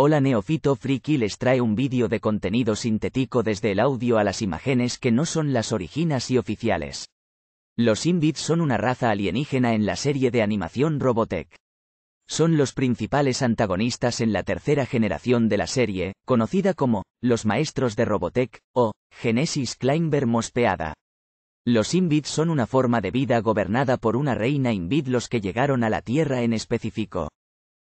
Hola Neofito Friki les trae un vídeo de contenido sintético desde el audio a las imágenes que no son las originas y oficiales. Los Invids son una raza alienígena en la serie de animación Robotech. Son los principales antagonistas en la tercera generación de la serie, conocida como los maestros de Robotech o Genesis Climber Mospeada. Los Invids son una forma de vida gobernada por una reina Invid los que llegaron a la Tierra en específico.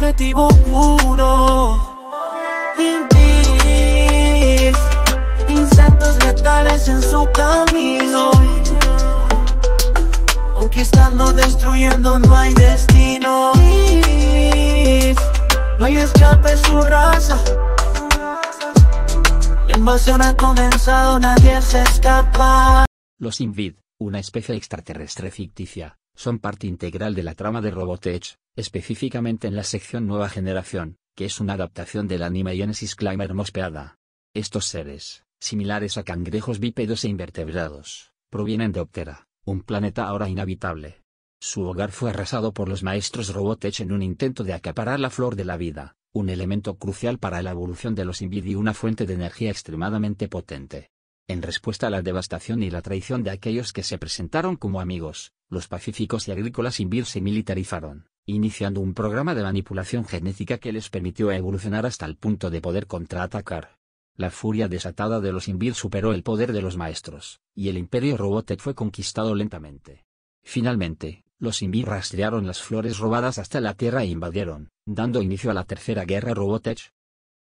objetivo uno. insectos letales en su camino. Conquistando, destruyendo, no hay destino. no hay escape, su raza. La invasión ha comenzado, nadie se escapa. Los Invid, una especie extraterrestre ficticia, son parte integral de la trama de Robotech, específicamente en la sección Nueva Generación, que es una adaptación del anime Genesis Climber Mospeada. Estos seres, similares a cangrejos bípedos e invertebrados, provienen de Optera, un planeta ahora inhabitable. Su hogar fue arrasado por los maestros Robotech en un intento de acaparar la flor de la vida, un elemento crucial para la evolución de los Invidi y una fuente de energía extremadamente potente. En respuesta a la devastación y la traición de aquellos que se presentaron como amigos, los pacíficos y agrícolas Invir se militarizaron, iniciando un programa de manipulación genética que les permitió evolucionar hasta el punto de poder contraatacar. La furia desatada de los Invir superó el poder de los maestros, y el imperio Robotech fue conquistado lentamente. Finalmente, los Invir rastrearon las flores robadas hasta la tierra e invadieron, dando inicio a la Tercera Guerra Robotech.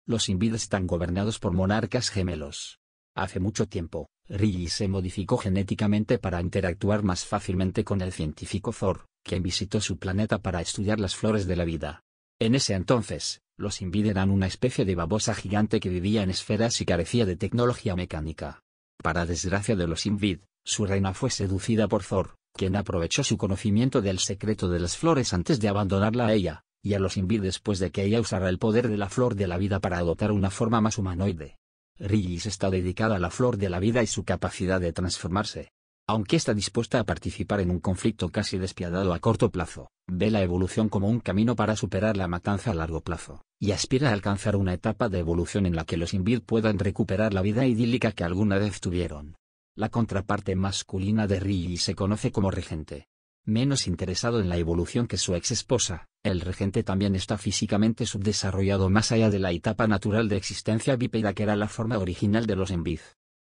Los Invir están gobernados por monarcas gemelos, Hace mucho tiempo, Rigi se modificó genéticamente para interactuar más fácilmente con el científico Thor, quien visitó su planeta para estudiar las flores de la vida. En ese entonces, los Invid eran una especie de babosa gigante que vivía en esferas y carecía de tecnología mecánica. Para desgracia de los Invid, su reina fue seducida por Thor, quien aprovechó su conocimiento del secreto de las flores antes de abandonarla a ella, y a los Invid después de que ella usara el poder de la flor de la vida para adoptar una forma más humanoide se está dedicada a la flor de la vida y su capacidad de transformarse. Aunque está dispuesta a participar en un conflicto casi despiadado a corto plazo, ve la evolución como un camino para superar la matanza a largo plazo, y aspira a alcanzar una etapa de evolución en la que los Invid puedan recuperar la vida idílica que alguna vez tuvieron. La contraparte masculina de Rigis se conoce como regente. Menos interesado en la evolución que su ex esposa, el regente también está físicamente subdesarrollado más allá de la etapa natural de existencia bípeda que era la forma original de los envid.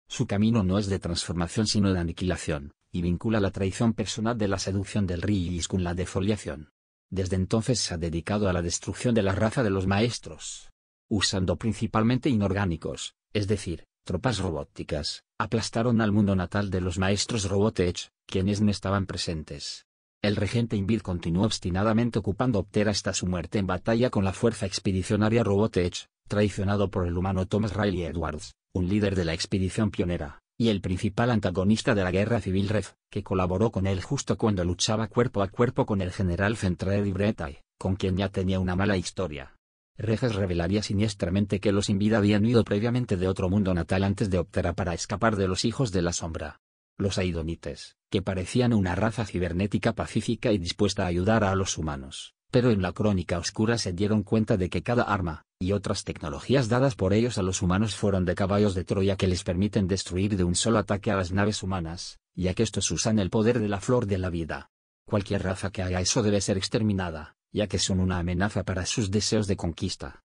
Su camino no es de transformación sino de aniquilación, y vincula la traición personal de la seducción del Riis con la defoliación. Desde entonces se ha dedicado a la destrucción de la raza de los maestros. Usando principalmente inorgánicos, es decir, tropas robóticas, aplastaron al mundo natal de los maestros Robotech, quienes no estaban presentes. El regente Invid continuó obstinadamente ocupando Optera hasta su muerte en batalla con la fuerza expedicionaria Robotech, traicionado por el humano Thomas Riley Edwards, un líder de la expedición pionera, y el principal antagonista de la guerra civil Rev, que colaboró con él justo cuando luchaba cuerpo a cuerpo con el general Fentrell y Bretay, con quien ya tenía una mala historia. Reges revelaría siniestramente que los Invid habían huido previamente de otro mundo natal antes de Optera para escapar de los hijos de la sombra, los aidonites, que parecían una raza cibernética pacífica y dispuesta a ayudar a los humanos, pero en la crónica oscura se dieron cuenta de que cada arma, y otras tecnologías dadas por ellos a los humanos fueron de caballos de Troya que les permiten destruir de un solo ataque a las naves humanas, ya que estos usan el poder de la flor de la vida. Cualquier raza que haga eso debe ser exterminada, ya que son una amenaza para sus deseos de conquista.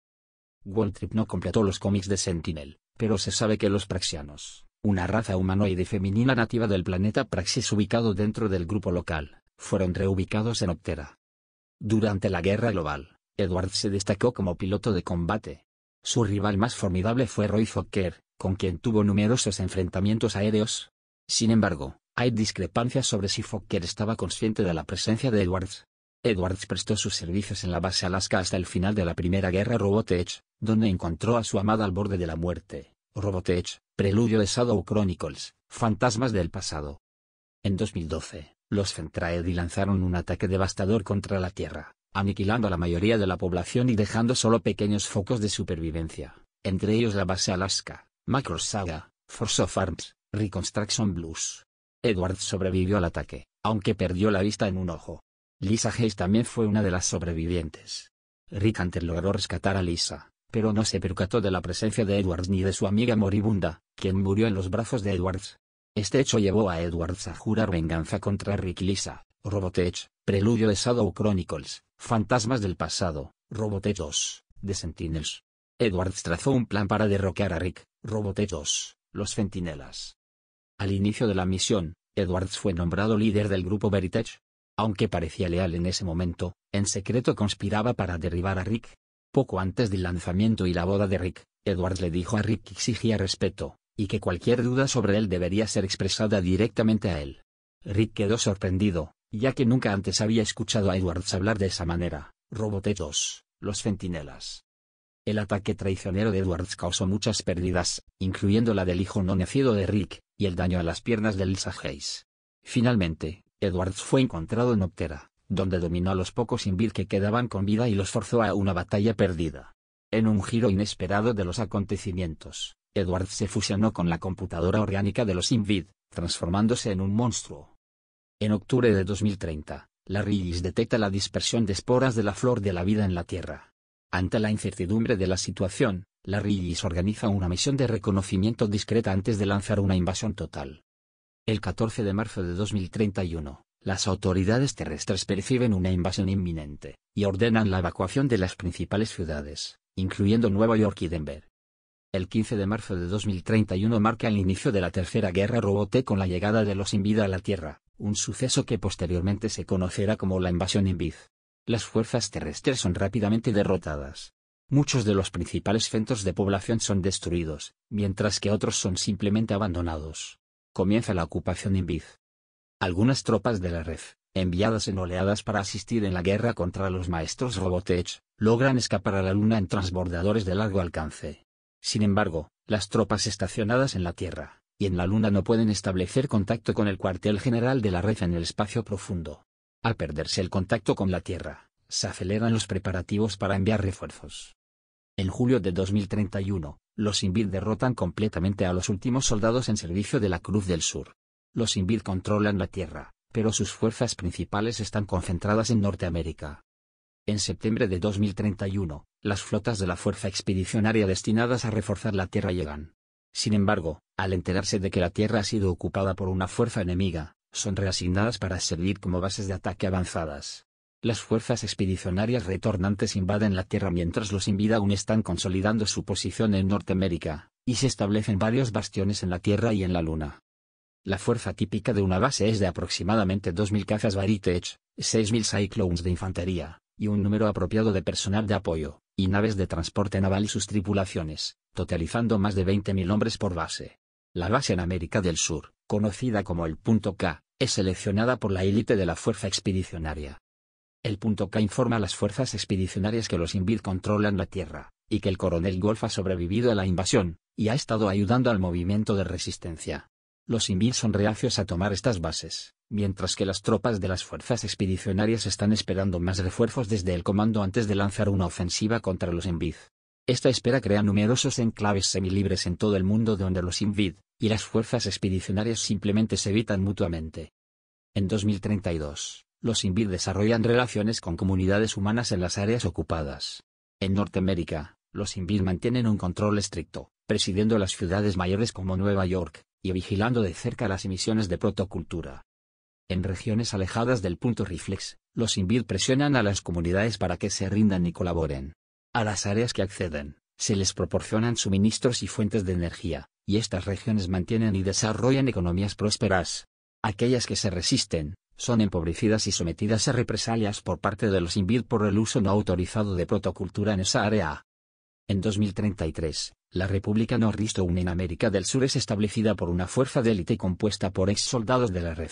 Waltrip no completó los cómics de Sentinel, pero se sabe que los praxianos, una raza humanoide femenina nativa del planeta Praxis ubicado dentro del grupo local, fueron reubicados en Optera. Durante la Guerra Global, Edwards se destacó como piloto de combate. Su rival más formidable fue Roy Fokker, con quien tuvo numerosos enfrentamientos aéreos. Sin embargo, hay discrepancias sobre si Fokker estaba consciente de la presencia de Edwards. Edwards prestó sus servicios en la base Alaska hasta el final de la Primera Guerra Robotech, donde encontró a su amada al borde de la muerte. Robotech, Preludio de Shadow Chronicles, Fantasmas del Pasado. En 2012, los Fentraedi lanzaron un ataque devastador contra la Tierra, aniquilando a la mayoría de la población y dejando solo pequeños focos de supervivencia, entre ellos la base Alaska, Macrossaga, Force of Arms, Reconstruction Blues. Edward sobrevivió al ataque, aunque perdió la vista en un ojo. Lisa Hayes también fue una de las sobrevivientes. Rick Hunter logró rescatar a Lisa, pero no se percató de la presencia de Edwards ni de su amiga moribunda, quien murió en los brazos de Edwards. Este hecho llevó a Edwards a jurar venganza contra Rick Lisa, Robotech, Preludio de Shadow Chronicles, Fantasmas del Pasado, Robotech 2, The Sentinels. Edwards trazó un plan para derrocar a Rick, Robotech 2, Los Sentinelas. Al inicio de la misión, Edwards fue nombrado líder del grupo Veritech. Aunque parecía leal en ese momento, en secreto conspiraba para derribar a Rick, poco antes del lanzamiento y la boda de Rick, Edwards le dijo a Rick que exigía respeto, y que cualquier duda sobre él debería ser expresada directamente a él. Rick quedó sorprendido, ya que nunca antes había escuchado a Edwards hablar de esa manera. Robotetos, los centinelas. El ataque traicionero de Edwards causó muchas pérdidas, incluyendo la del hijo no nacido de Rick, y el daño a las piernas de Lisa Hayes. Finalmente, Edwards fue encontrado en Optera, donde dominó a los pocos Invid que quedaban con vida y los forzó a una batalla perdida. En un giro inesperado de los acontecimientos, Edward se fusionó con la computadora orgánica de los Invid, transformándose en un monstruo. En octubre de 2030, la RIGIS detecta la dispersión de esporas de la flor de la vida en la Tierra. Ante la incertidumbre de la situación, la RIGIS organiza una misión de reconocimiento discreta antes de lanzar una invasión total. El 14 de marzo de 2031, las autoridades terrestres perciben una invasión inminente, y ordenan la evacuación de las principales ciudades, incluyendo Nueva York y Denver. El 15 de marzo de 2031 marca el inicio de la Tercera Guerra Robote con la llegada de los Invida a la Tierra, un suceso que posteriormente se conocerá como la invasión Invid. Las fuerzas terrestres son rápidamente derrotadas. Muchos de los principales centros de población son destruidos, mientras que otros son simplemente abandonados. Comienza la ocupación Invid. Algunas tropas de la red, enviadas en oleadas para asistir en la guerra contra los maestros Robotech, logran escapar a la Luna en transbordadores de largo alcance. Sin embargo, las tropas estacionadas en la Tierra, y en la Luna no pueden establecer contacto con el cuartel general de la red en el espacio profundo. Al perderse el contacto con la Tierra, se aceleran los preparativos para enviar refuerzos. En julio de 2031, los Invir derrotan completamente a los últimos soldados en servicio de la Cruz del Sur, los Invid controlan la Tierra, pero sus fuerzas principales están concentradas en Norteamérica. En septiembre de 2031, las flotas de la Fuerza Expedicionaria destinadas a reforzar la Tierra llegan. Sin embargo, al enterarse de que la Tierra ha sido ocupada por una fuerza enemiga, son reasignadas para servir como bases de ataque avanzadas. Las fuerzas expedicionarias retornantes invaden la Tierra mientras los Invid aún están consolidando su posición en Norteamérica, y se establecen varios bastiones en la Tierra y en la Luna. La fuerza típica de una base es de aproximadamente 2.000 cazas Varitech, 6.000 Cyclones de infantería, y un número apropiado de personal de apoyo, y naves de transporte naval y sus tripulaciones, totalizando más de 20.000 hombres por base. La base en América del Sur, conocida como el Punto K, es seleccionada por la élite de la Fuerza Expedicionaria. El Punto K informa a las fuerzas expedicionarias que los Invid controlan la Tierra, y que el coronel Golf ha sobrevivido a la invasión, y ha estado ayudando al movimiento de resistencia. Los Invid son reacios a tomar estas bases, mientras que las tropas de las fuerzas expedicionarias están esperando más refuerzos desde el comando antes de lanzar una ofensiva contra los Invid. Esta espera crea numerosos enclaves semilibres en todo el mundo donde los Invid y las fuerzas expedicionarias simplemente se evitan mutuamente. En 2032, los Invid desarrollan relaciones con comunidades humanas en las áreas ocupadas. En Norteamérica, los Invid mantienen un control estricto, presidiendo las ciudades mayores como Nueva York, y vigilando de cerca las emisiones de protocultura. En regiones alejadas del punto reflex, los INVID presionan a las comunidades para que se rindan y colaboren. A las áreas que acceden, se les proporcionan suministros y fuentes de energía, y estas regiones mantienen y desarrollan economías prósperas. Aquellas que se resisten, son empobrecidas y sometidas a represalias por parte de los INVID por el uso no autorizado de protocultura en esa área. En 2033, la República un en América del Sur es establecida por una fuerza de élite compuesta por ex soldados de la red.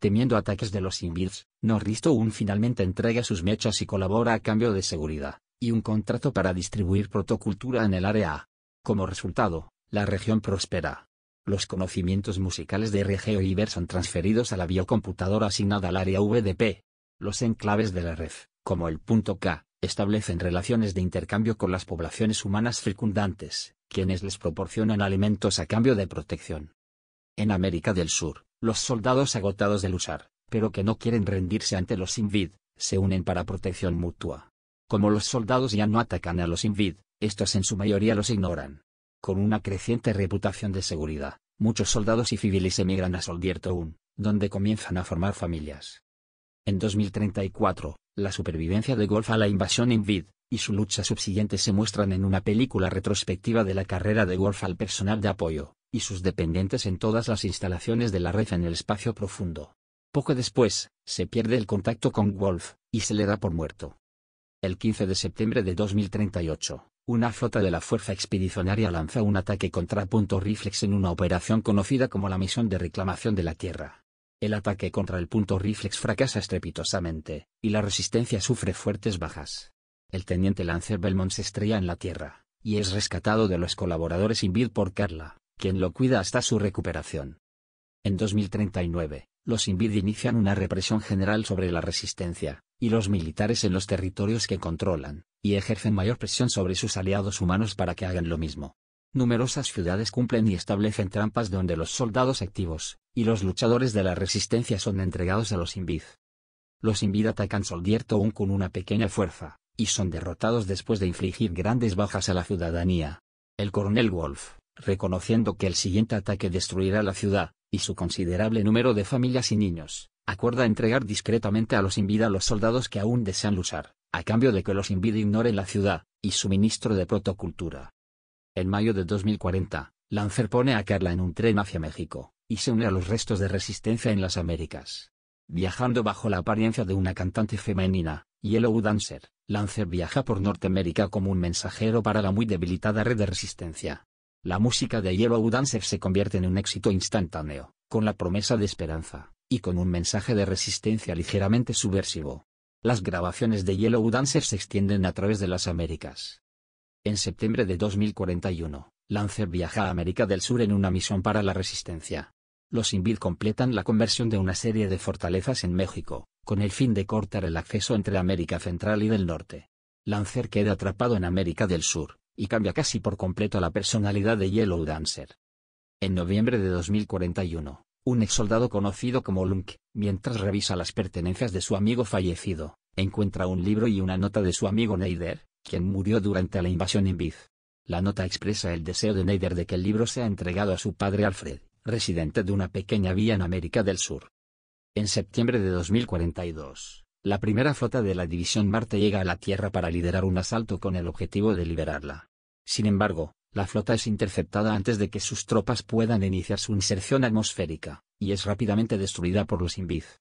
Temiendo ataques de los Invirs, un finalmente entrega sus mechas y colabora a cambio de seguridad, y un contrato para distribuir protocultura en el área. A. Como resultado, la región prospera. Los conocimientos musicales de RG y Iber son transferidos a la biocomputadora asignada al área VDP. Los enclaves de la red, como el punto K, establecen relaciones de intercambio con las poblaciones humanas circundantes, quienes les proporcionan alimentos a cambio de protección. En América del Sur, los soldados agotados de luchar, pero que no quieren rendirse ante los invid, se unen para protección mutua. Como los soldados ya no atacan a los invid, estos en su mayoría los ignoran. Con una creciente reputación de seguridad, muchos soldados y civiles emigran a Soldiertoún, donde comienzan a formar familias. En 2034, la supervivencia de Wolf a la invasión Invid, y su lucha subsiguiente se muestran en una película retrospectiva de la carrera de Wolf al personal de apoyo, y sus dependientes en todas las instalaciones de la red en el espacio profundo. Poco después, se pierde el contacto con Wolf, y se le da por muerto. El 15 de septiembre de 2038, una flota de la Fuerza Expedicionaria lanza un ataque contra Punto Riflex en una operación conocida como la Misión de Reclamación de la Tierra. El ataque contra el punto Riflex fracasa estrepitosamente, y la resistencia sufre fuertes bajas. El teniente Lancer Belmont se estrella en la tierra, y es rescatado de los colaboradores Invid por Carla, quien lo cuida hasta su recuperación. En 2039, los Invid inician una represión general sobre la resistencia, y los militares en los territorios que controlan, y ejercen mayor presión sobre sus aliados humanos para que hagan lo mismo. Numerosas ciudades cumplen y establecen trampas donde los soldados activos, y los luchadores de la resistencia son entregados a los Invid. Los Invid atacan Soldierto aún con una pequeña fuerza, y son derrotados después de infligir grandes bajas a la ciudadanía. El coronel Wolf, reconociendo que el siguiente ataque destruirá la ciudad, y su considerable número de familias y niños, acuerda entregar discretamente a los Invid a los soldados que aún desean luchar, a cambio de que los Invid ignoren la ciudad, y su ministro de protocultura. En mayo de 2040, Lancer pone a Carla en un tren hacia México, y se une a los restos de resistencia en las Américas. Viajando bajo la apariencia de una cantante femenina, Yellow Dancer, Lancer viaja por Norteamérica como un mensajero para la muy debilitada red de resistencia. La música de Yellow Dancer se convierte en un éxito instantáneo, con la promesa de esperanza, y con un mensaje de resistencia ligeramente subversivo. Las grabaciones de Yellow Dancer se extienden a través de las Américas. En septiembre de 2041, Lancer viaja a América del Sur en una misión para la resistencia. Los Invid completan la conversión de una serie de fortalezas en México, con el fin de cortar el acceso entre América Central y del Norte. Lancer queda atrapado en América del Sur, y cambia casi por completo la personalidad de Yellow Dancer. En noviembre de 2041, un ex soldado conocido como Lunk, mientras revisa las pertenencias de su amigo fallecido, encuentra un libro y una nota de su amigo Neider, quien murió durante la invasión Invid. La nota expresa el deseo de Neider de que el libro sea entregado a su padre Alfred, residente de una pequeña vía en América del Sur. En septiembre de 2042, la primera flota de la División Marte llega a la Tierra para liderar un asalto con el objetivo de liberarla. Sin embargo, la flota es interceptada antes de que sus tropas puedan iniciar su inserción atmosférica, y es rápidamente destruida por los Inviz.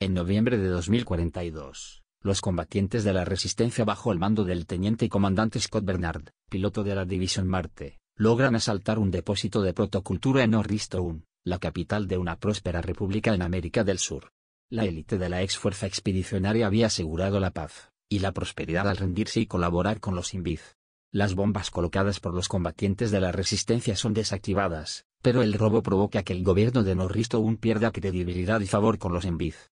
En noviembre de 2042, los combatientes de la resistencia bajo el mando del teniente comandante Scott Bernard, piloto de la División Marte, logran asaltar un depósito de protocultura en Norristown, la capital de una próspera república en América del Sur. La élite de la ex fuerza expedicionaria había asegurado la paz, y la prosperidad al rendirse y colaborar con los Inbiz. Las bombas colocadas por los combatientes de la resistencia son desactivadas, pero el robo provoca que el gobierno de Norristown pierda credibilidad y favor con los Inbiz.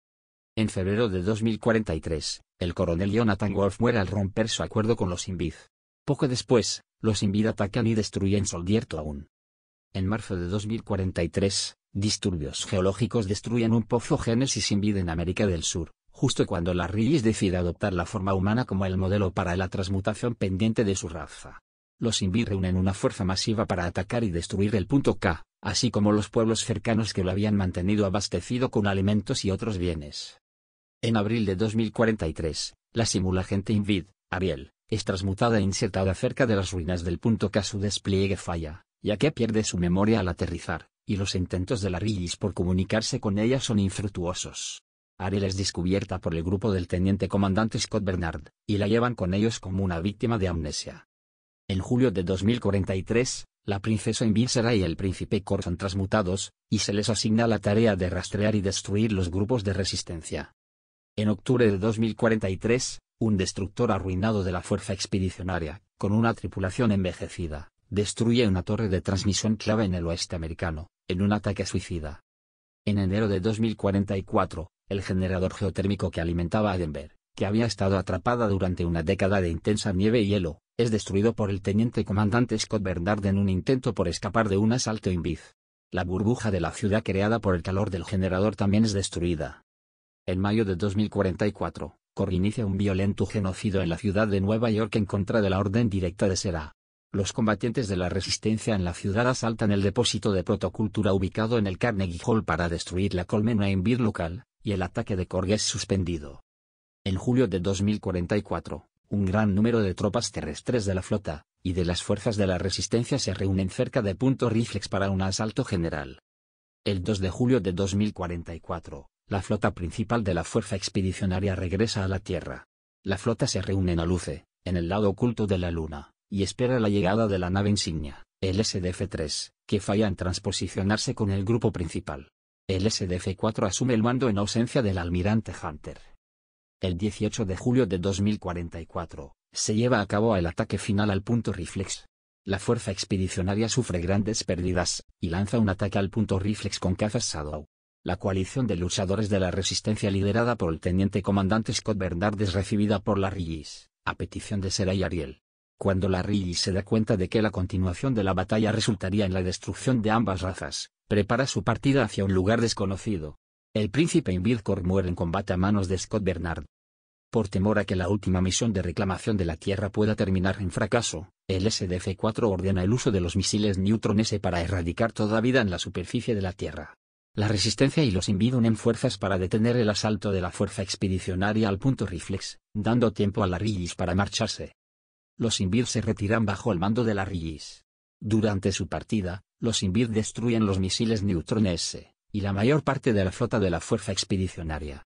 En febrero de 2043, el coronel Jonathan Wolf muere al romper su acuerdo con los Inbiz. Poco después, los Invid atacan y destruyen Soldierto aún. En marzo de 2043, disturbios geológicos destruyen un pozo Génesis Invid en América del Sur, justo cuando la Rillis decide adoptar la forma humana como el modelo para la transmutación pendiente de su raza. Los Invid reúnen una fuerza masiva para atacar y destruir el punto K, así como los pueblos cercanos que lo habían mantenido abastecido con alimentos y otros bienes. En abril de 2043, la simulagente Invid, Ariel, es transmutada e insertada cerca de las ruinas del punto que a su despliegue falla, ya que pierde su memoria al aterrizar, y los intentos de la Rillis por comunicarse con ella son infructuosos. Ariel es descubierta por el grupo del teniente comandante Scott Bernard, y la llevan con ellos como una víctima de amnesia. En julio de 2043, la princesa Invisera y el príncipe Cor son transmutados, y se les asigna la tarea de rastrear y destruir los grupos de resistencia. En octubre de 2043, un destructor arruinado de la fuerza expedicionaria, con una tripulación envejecida, destruye una torre de transmisión clave en el oeste americano, en un ataque suicida. En enero de 2044, el generador geotérmico que alimentaba a Denver, que había estado atrapada durante una década de intensa nieve y hielo, es destruido por el teniente comandante Scott Bernard en un intento por escapar de un asalto inviz. La burbuja de la ciudad creada por el calor del generador también es destruida. En mayo de 2044, Cor inicia un violento genocidio en la ciudad de Nueva York en contra de la orden directa de Sera. Los combatientes de la resistencia en la ciudad asaltan el depósito de protocultura ubicado en el Carnegie Hall para destruir la colmena en vir local, y el ataque de Korg es suspendido. En julio de 2044, un gran número de tropas terrestres de la flota, y de las fuerzas de la resistencia se reúnen cerca de Punto Riflex para un asalto general. El 2 de julio de 2044, la flota principal de la Fuerza Expedicionaria regresa a la Tierra. La flota se reúne en Aluce, en el lado oculto de la Luna, y espera la llegada de la nave insignia, el SDF-3, que falla en transposicionarse con el grupo principal. El SDF-4 asume el mando en ausencia del almirante Hunter. El 18 de julio de 2044, se lleva a cabo el ataque final al punto Riflex. La fuerza expedicionaria sufre grandes pérdidas, y lanza un ataque al punto Riflex con cazas Shadow, la coalición de luchadores de la resistencia liderada por el teniente comandante Scott Bernard es recibida por la Rigis, a petición de Sera y Ariel. Cuando la Rigis se da cuenta de que la continuación de la batalla resultaría en la destrucción de ambas razas, prepara su partida hacia un lugar desconocido. El príncipe Invidcor muere en combate a manos de Scott Bernard. Por temor a que la última misión de reclamación de la Tierra pueda terminar en fracaso, el SDF-4 ordena el uso de los misiles Neutron S para erradicar toda vida en la superficie de la Tierra. La resistencia y los Invid unen fuerzas para detener el asalto de la fuerza expedicionaria al punto Riflex, dando tiempo a la Rigis para marcharse. Los Invid se retiran bajo el mando de la Rigis. Durante su partida, los Invid destruyen los misiles Neutron S, y la mayor parte de la flota de la fuerza expedicionaria.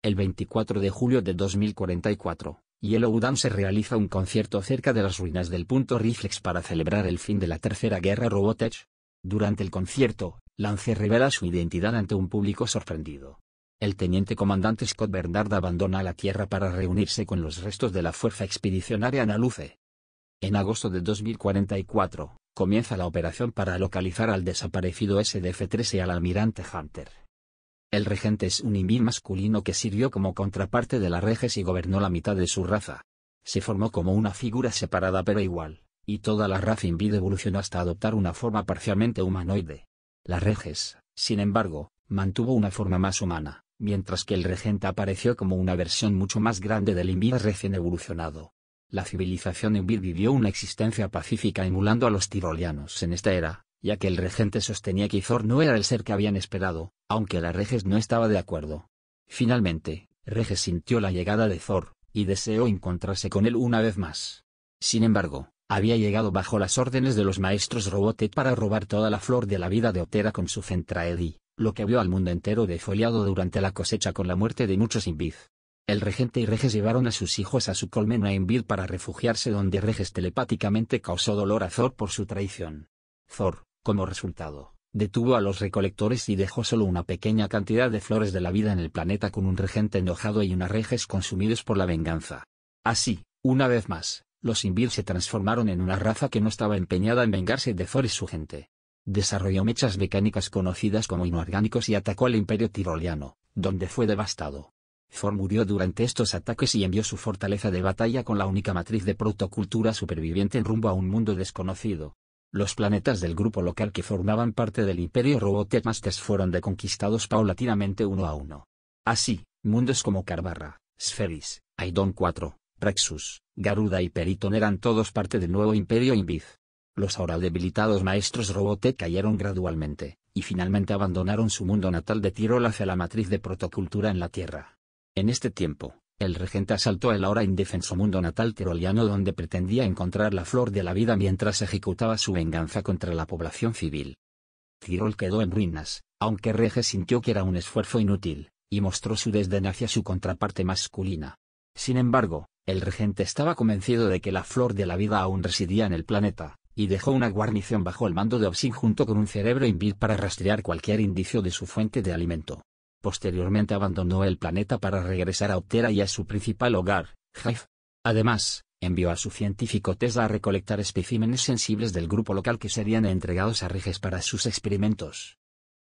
El 24 de julio de 2044, Udam se realiza un concierto cerca de las ruinas del punto Riflex para celebrar el fin de la Tercera Guerra Robotech. Durante el concierto, Lance revela su identidad ante un público sorprendido. El teniente comandante Scott Bernard abandona la Tierra para reunirse con los restos de la Fuerza Expedicionaria Analuce. En agosto de 2044, comienza la operación para localizar al desaparecido SDF-13 y al almirante Hunter. El regente es un invil masculino que sirvió como contraparte de la Reges y gobernó la mitad de su raza. Se formó como una figura separada pero igual, y toda la raza invid evolucionó hasta adoptar una forma parcialmente humanoide. La Reges, sin embargo, mantuvo una forma más humana, mientras que el regente apareció como una versión mucho más grande del Imbir recién evolucionado. La civilización Imbir vivió una existencia pacífica emulando a los tirolianos en esta era, ya que el regente sostenía que Thor no era el ser que habían esperado, aunque la Reges no estaba de acuerdo. Finalmente, Reges sintió la llegada de Thor, y deseó encontrarse con él una vez más. Sin embargo, había llegado bajo las órdenes de los maestros Robotet para robar toda la flor de la vida de Otera con su Centraedi, lo que vio al mundo entero defoliado durante la cosecha con la muerte de muchos Invid. El regente y Reges llevaron a sus hijos a su colmena Invid para refugiarse donde Reges telepáticamente causó dolor a Thor por su traición. Thor, como resultado, detuvo a los recolectores y dejó solo una pequeña cantidad de flores de la vida en el planeta con un regente enojado y unas Reges consumidos por la venganza. Así, una vez más, los Invir se transformaron en una raza que no estaba empeñada en vengarse de Thor y su gente. Desarrolló mechas mecánicas conocidas como inorgánicos y atacó al imperio tiroliano, donde fue devastado. Thor murió durante estos ataques y envió su fortaleza de batalla con la única matriz de protocultura superviviente en rumbo a un mundo desconocido. Los planetas del grupo local que formaban parte del Imperio Robotech Masters fueron deconquistados paulatinamente uno a uno. Así, mundos como Carbarra, Sferis, Aidon 4, Rexus, Garuda y Periton eran todos parte del nuevo imperio Invid. Los ahora debilitados maestros Robote cayeron gradualmente, y finalmente abandonaron su mundo natal de Tirol hacia la matriz de protocultura en la Tierra. En este tiempo, el regente asaltó el ahora indefenso mundo natal tiroliano donde pretendía encontrar la flor de la vida mientras ejecutaba su venganza contra la población civil. Tirol quedó en ruinas, aunque Rege sintió que era un esfuerzo inútil, y mostró su desdén hacia su contraparte masculina. Sin embargo, el regente estaba convencido de que la flor de la vida aún residía en el planeta, y dejó una guarnición bajo el mando de Obsin junto con un cerebro invid para rastrear cualquier indicio de su fuente de alimento. Posteriormente abandonó el planeta para regresar a Optera y a su principal hogar, Hive. Además, envió a su científico Tesla a recolectar especímenes sensibles del grupo local que serían entregados a Reges para sus experimentos.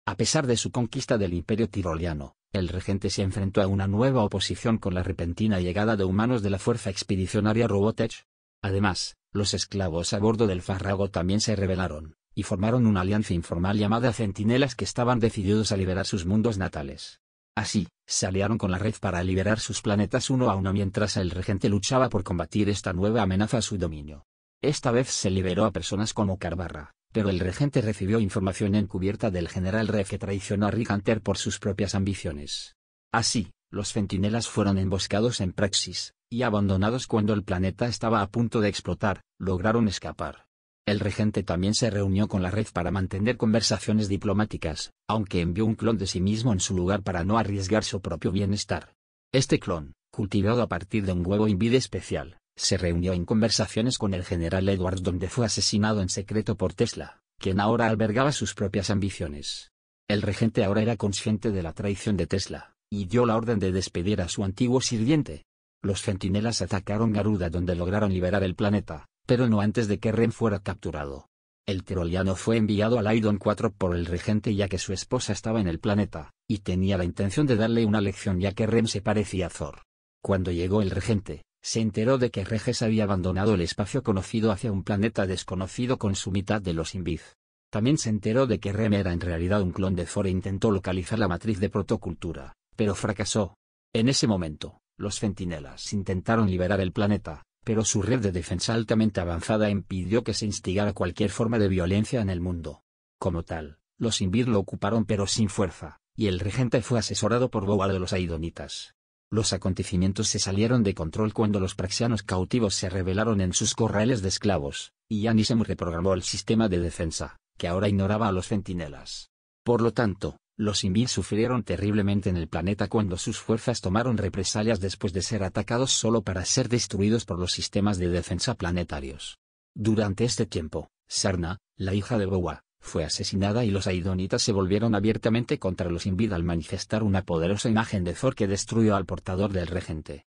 A pesar de su conquista del imperio tiroliano, el regente se enfrentó a una nueva oposición con la repentina llegada de humanos de la Fuerza Expedicionaria Robotech. Además, los esclavos a bordo del Farrago también se rebelaron, y formaron una alianza informal llamada Centinelas que estaban decididos a liberar sus mundos natales. Así, se aliaron con la red para liberar sus planetas uno a uno mientras el regente luchaba por combatir esta nueva amenaza a su dominio. Esta vez se liberó a personas como Carbarra, pero el regente recibió información encubierta del general Rev que traicionó a Riganter por sus propias ambiciones. Así, los centinelas fueron emboscados en Praxis, y abandonados cuando el planeta estaba a punto de explotar, lograron escapar. El regente también se reunió con la red para mantener conversaciones diplomáticas, aunque envió un clon de sí mismo en su lugar para no arriesgar su propio bienestar. Este clon, cultivado a partir de un huevo invide especial, se reunió en conversaciones con el general Edwards donde fue asesinado en secreto por Tesla, quien ahora albergaba sus propias ambiciones. El regente ahora era consciente de la traición de Tesla, y dio la orden de despedir a su antiguo sirviente. Los centinelas atacaron Garuda donde lograron liberar el planeta, pero no antes de que Rem fuera capturado. El tiroliano fue enviado al Idon 4 por el regente ya que su esposa estaba en el planeta, y tenía la intención de darle una lección ya que Rem se parecía a Thor. Cuando llegó el regente, se enteró de que Reges había abandonado el espacio conocido hacia un planeta desconocido con su mitad de los Inviz. También se enteró de que Rem era en realidad un clon de Thor e intentó localizar la matriz de protocultura, pero fracasó. En ese momento, los centinelas intentaron liberar el planeta, pero su red de defensa altamente avanzada impidió que se instigara cualquier forma de violencia en el mundo. Como tal, los Invid lo ocuparon pero sin fuerza, y el regente fue asesorado por Boar de los Aidonitas. Los acontecimientos se salieron de control cuando los praxianos cautivos se rebelaron en sus corrales de esclavos, y Anisem reprogramó el sistema de defensa, que ahora ignoraba a los centinelas. Por lo tanto, los sinví sufrieron terriblemente en el planeta cuando sus fuerzas tomaron represalias después de ser atacados solo para ser destruidos por los sistemas de defensa planetarios. Durante este tiempo, Sarna, la hija de Boa fue asesinada y los aidonitas se volvieron abiertamente contra los Invid al manifestar una poderosa imagen de Thor que destruyó al portador del regente.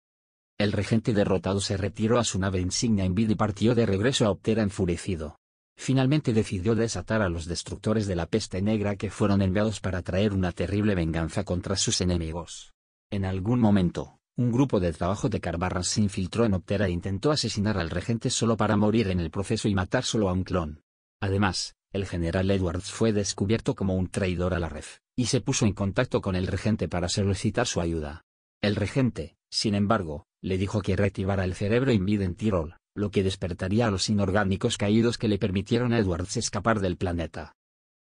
El regente derrotado se retiró a su nave insignia Invid y partió de regreso a Optera enfurecido. Finalmente decidió desatar a los destructores de la peste negra que fueron enviados para traer una terrible venganza contra sus enemigos. En algún momento, un grupo de trabajo de Carbarras se infiltró en Optera e intentó asesinar al regente solo para morir en el proceso y matar solo a un clon. Además, el general Edwards fue descubierto como un traidor a la REF, y se puso en contacto con el regente para solicitar su ayuda. El regente, sin embargo, le dijo que reactivara el cerebro Invid en Tirol, lo que despertaría a los inorgánicos caídos que le permitieron a Edwards escapar del planeta.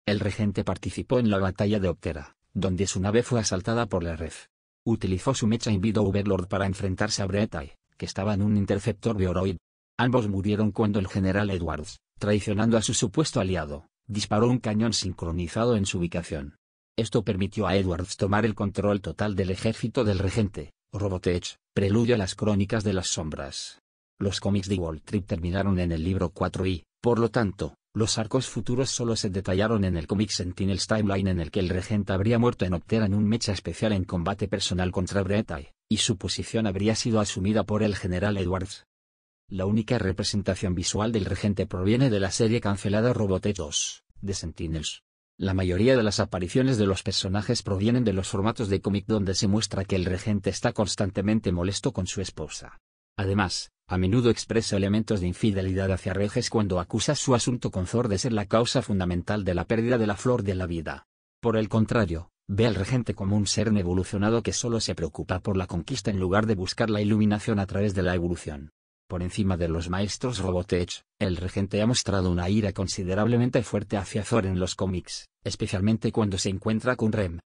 El regente participó en la batalla de Optera, donde su nave fue asaltada por la REF. Utilizó su mecha Invid Overlord para enfrentarse a Bretai, que estaba en un interceptor de Ambos murieron cuando el general Edwards, traicionando a su supuesto aliado, disparó un cañón sincronizado en su ubicación. Esto permitió a Edwards tomar el control total del ejército del regente, Robotech, preludio a las crónicas de las sombras. Los cómics de Wall Trip terminaron en el libro 4 y, por lo tanto, los arcos futuros solo se detallaron en el cómic Sentinels Timeline en el que el regente habría muerto en Optera en un mecha especial en combate personal contra bretai y su posición habría sido asumida por el general Edwards. La única representación visual del regente proviene de la serie cancelada Robotech 2, de Sentinels. La mayoría de las apariciones de los personajes provienen de los formatos de cómic donde se muestra que el regente está constantemente molesto con su esposa. Además, a menudo expresa elementos de infidelidad hacia Reges cuando acusa su asunto con Zor de ser la causa fundamental de la pérdida de la flor de la vida. Por el contrario, ve al regente como un ser evolucionado que solo se preocupa por la conquista en lugar de buscar la iluminación a través de la evolución por encima de los maestros Robotech, el regente ha mostrado una ira considerablemente fuerte hacia Thor en los cómics, especialmente cuando se encuentra con Rem.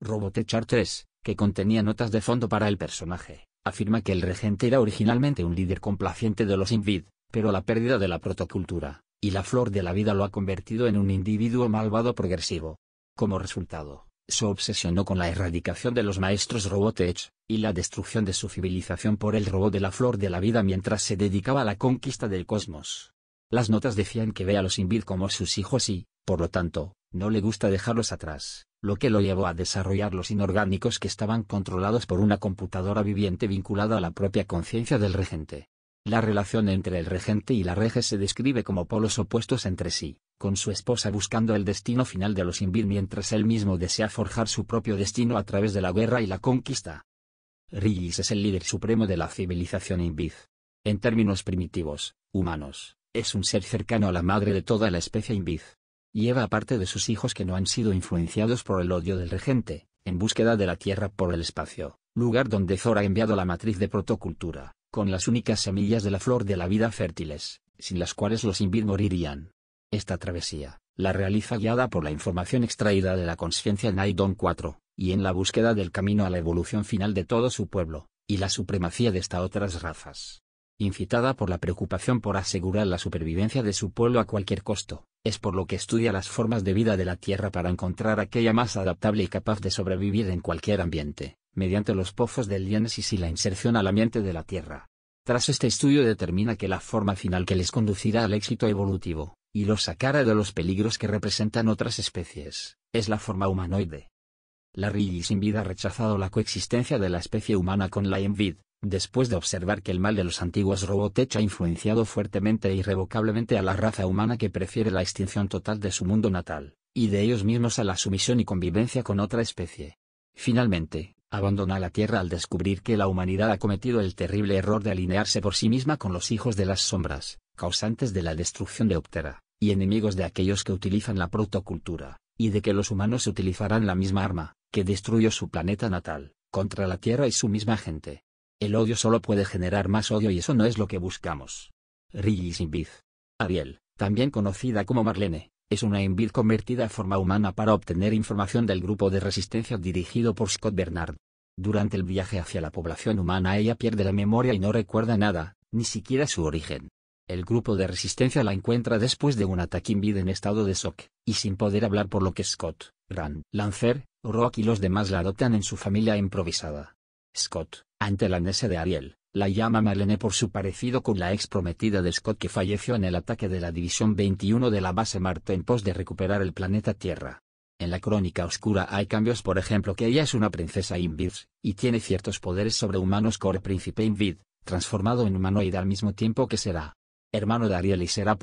Robotech 3, que contenía notas de fondo para el personaje, afirma que el regente era originalmente un líder complaciente de los Invid, pero la pérdida de la protocultura, y la flor de la vida lo ha convertido en un individuo malvado progresivo. Como resultado, se obsesionó con la erradicación de los maestros Robotech, y la destrucción de su civilización por el robot de la flor de la vida mientras se dedicaba a la conquista del cosmos. Las notas decían que ve a los Invid como sus hijos y, por lo tanto, no le gusta dejarlos atrás, lo que lo llevó a desarrollar los inorgánicos que estaban controlados por una computadora viviente vinculada a la propia conciencia del regente. La relación entre el regente y la rege se describe como polos opuestos entre sí con su esposa buscando el destino final de los Invir mientras él mismo desea forjar su propio destino a través de la guerra y la conquista. Rigis es el líder supremo de la civilización Invid. En términos primitivos, humanos, es un ser cercano a la madre de toda la especie Invid. Lleva a parte de sus hijos que no han sido influenciados por el odio del regente, en búsqueda de la Tierra por el espacio, lugar donde Zora ha enviado la matriz de protocultura, con las únicas semillas de la flor de la vida fértiles, sin las cuales los Invir morirían. Esta travesía, la realiza guiada por la información extraída de la conciencia Naidon 4, y en la búsqueda del camino a la evolución final de todo su pueblo, y la supremacía de estas otras razas. Incitada por la preocupación por asegurar la supervivencia de su pueblo a cualquier costo, es por lo que estudia las formas de vida de la Tierra para encontrar aquella más adaptable y capaz de sobrevivir en cualquier ambiente, mediante los pozos del Génesis y la inserción al ambiente de la Tierra. Tras este estudio determina que la forma final que les conducirá al éxito evolutivo, y los sacará de los peligros que representan otras especies, es la forma humanoide. La Rigi sin vida ha rechazado la coexistencia de la especie humana con la Envid, después de observar que el mal de los antiguos Robotech ha influenciado fuertemente e irrevocablemente a la raza humana que prefiere la extinción total de su mundo natal, y de ellos mismos a la sumisión y convivencia con otra especie. Finalmente, abandona la Tierra al descubrir que la humanidad ha cometido el terrible error de alinearse por sí misma con los hijos de las sombras, causantes de la destrucción de Optera, y enemigos de aquellos que utilizan la protocultura, y de que los humanos utilizarán la misma arma, que destruyó su planeta natal, contra la Tierra y su misma gente. El odio solo puede generar más odio y eso no es lo que buscamos. Rigi Simbiz, Ariel, también conocida como Marlene, es una invid convertida a forma humana para obtener información del grupo de resistencia dirigido por Scott Bernard. Durante el viaje hacia la población humana ella pierde la memoria y no recuerda nada, ni siquiera su origen. El grupo de resistencia la encuentra después de un ataque Invid en estado de shock, y sin poder hablar por lo que Scott, Rand, Lancer, Rock y los demás la adoptan en su familia improvisada. Scott, ante la NS de Ariel, la llama Marlene por su parecido con la ex prometida de Scott que falleció en el ataque de la División 21 de la base Marte en pos de recuperar el planeta Tierra. En la crónica oscura hay cambios, por ejemplo, que ella es una princesa Invid, y tiene ciertos poderes sobrehumanos core príncipe Invid, transformado en humanoide al mismo tiempo que será. Hermano de Ariel y será.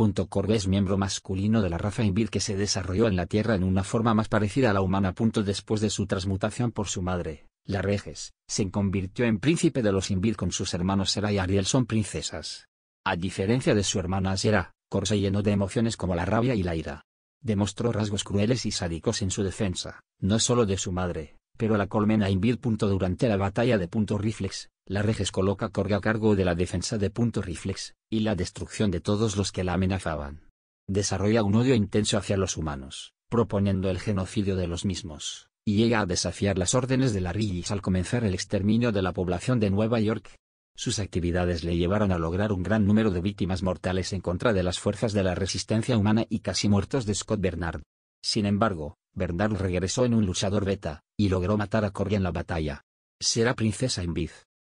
es miembro masculino de la raza Invid que se desarrolló en la Tierra en una forma más parecida a la humana. Después de su transmutación por su madre, la Reges se convirtió en príncipe de los Invil con sus hermanos Sera y Ariel son princesas. A diferencia de su hermana Sera, Cor se llenó de emociones como la rabia y la ira. Demostró rasgos crueles y sádicos en su defensa, no solo de su madre, pero la colmena Invil. Durante la batalla de Punto Riflex, Reges coloca a a cargo de la defensa de Punto Riflex, y la destrucción de todos los que la amenazaban. Desarrolla un odio intenso hacia los humanos, proponiendo el genocidio de los mismos y llega a desafiar las órdenes de la Riggs al comenzar el exterminio de la población de Nueva York. Sus actividades le llevaron a lograr un gran número de víctimas mortales en contra de las fuerzas de la resistencia humana y casi muertos de Scott Bernard. Sin embargo, Bernard regresó en un luchador beta, y logró matar a Corrie en la batalla. Será princesa Invid.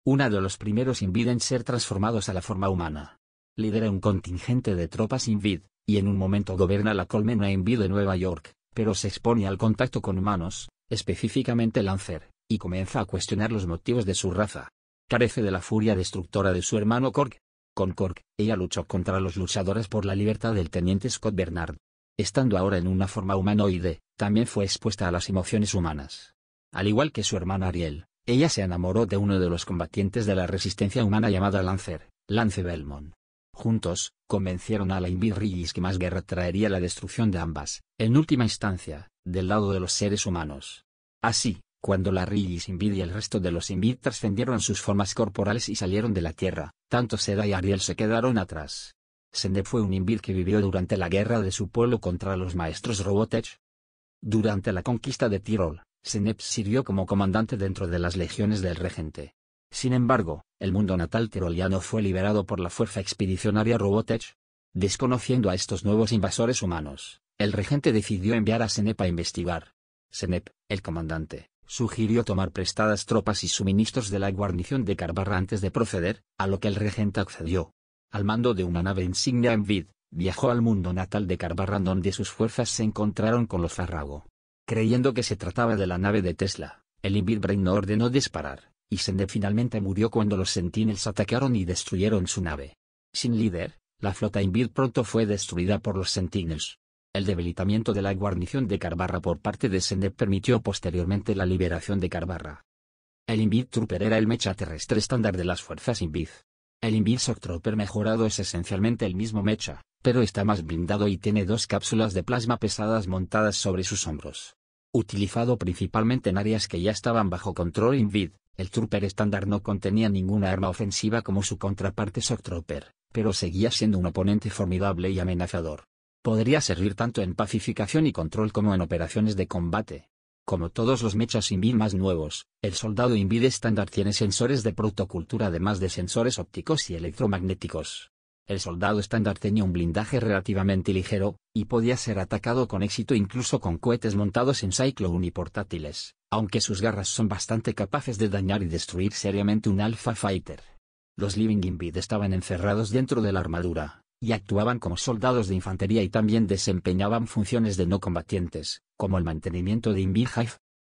Una de los primeros Invid en ser transformados a la forma humana. Lidera un contingente de tropas Invid, y en un momento gobierna la colmena Invid de Nueva York, pero se expone al contacto con humanos, específicamente Lancer, y comienza a cuestionar los motivos de su raza. Carece de la furia destructora de su hermano Korg. Con Korg, ella luchó contra los luchadores por la libertad del teniente Scott Bernard. Estando ahora en una forma humanoide, también fue expuesta a las emociones humanas. Al igual que su hermana Ariel, ella se enamoró de uno de los combatientes de la resistencia humana llamada Lancer, Lance Belmont juntos, convencieron a la Rigis que más guerra traería la destrucción de ambas, en última instancia, del lado de los seres humanos. Así, cuando la Rigis Invid y el resto de los Invid trascendieron sus formas corporales y salieron de la Tierra, tanto Seda y Ariel se quedaron atrás. Seneb fue un Invid que vivió durante la guerra de su pueblo contra los maestros Robotech. Durante la conquista de Tirol, Senep sirvió como comandante dentro de las legiones del regente. Sin embargo, el mundo natal tiroliano fue liberado por la fuerza expedicionaria Robotech. Desconociendo a estos nuevos invasores humanos, el regente decidió enviar a Senep a investigar. Senep, el comandante, sugirió tomar prestadas tropas y suministros de la guarnición de Carbarra antes de proceder, a lo que el regente accedió. Al mando de una nave insignia Envid, viajó al mundo natal de Carbarra donde sus fuerzas se encontraron con los Farrago. Creyendo que se trataba de la nave de Tesla, el Envid Brain no ordenó disparar y Sende finalmente murió cuando los Sentinels atacaron y destruyeron su nave. Sin líder, la flota Invid pronto fue destruida por los Sentinels. El debilitamiento de la guarnición de Carbarra por parte de Sende permitió posteriormente la liberación de Carbarra. El Invid Trooper era el mecha terrestre estándar de las fuerzas Invid. El Invid Shock Trooper mejorado es esencialmente el mismo mecha, pero está más blindado y tiene dos cápsulas de plasma pesadas montadas sobre sus hombros. Utilizado principalmente en áreas que ya estaban bajo control Invid, el Trooper estándar no contenía ninguna arma ofensiva como su contraparte Trooper, pero seguía siendo un oponente formidable y amenazador. Podría servir tanto en pacificación y control como en operaciones de combate. Como todos los mechas Invid más nuevos, el soldado Invid estándar tiene sensores de protocultura además de sensores ópticos y electromagnéticos. El soldado estándar tenía un blindaje relativamente ligero, y podía ser atacado con éxito incluso con cohetes montados en Cyclone y portátiles, aunque sus garras son bastante capaces de dañar y destruir seriamente un Alpha Fighter. Los Living Invid estaban encerrados dentro de la armadura, y actuaban como soldados de infantería y también desempeñaban funciones de no combatientes, como el mantenimiento de Invid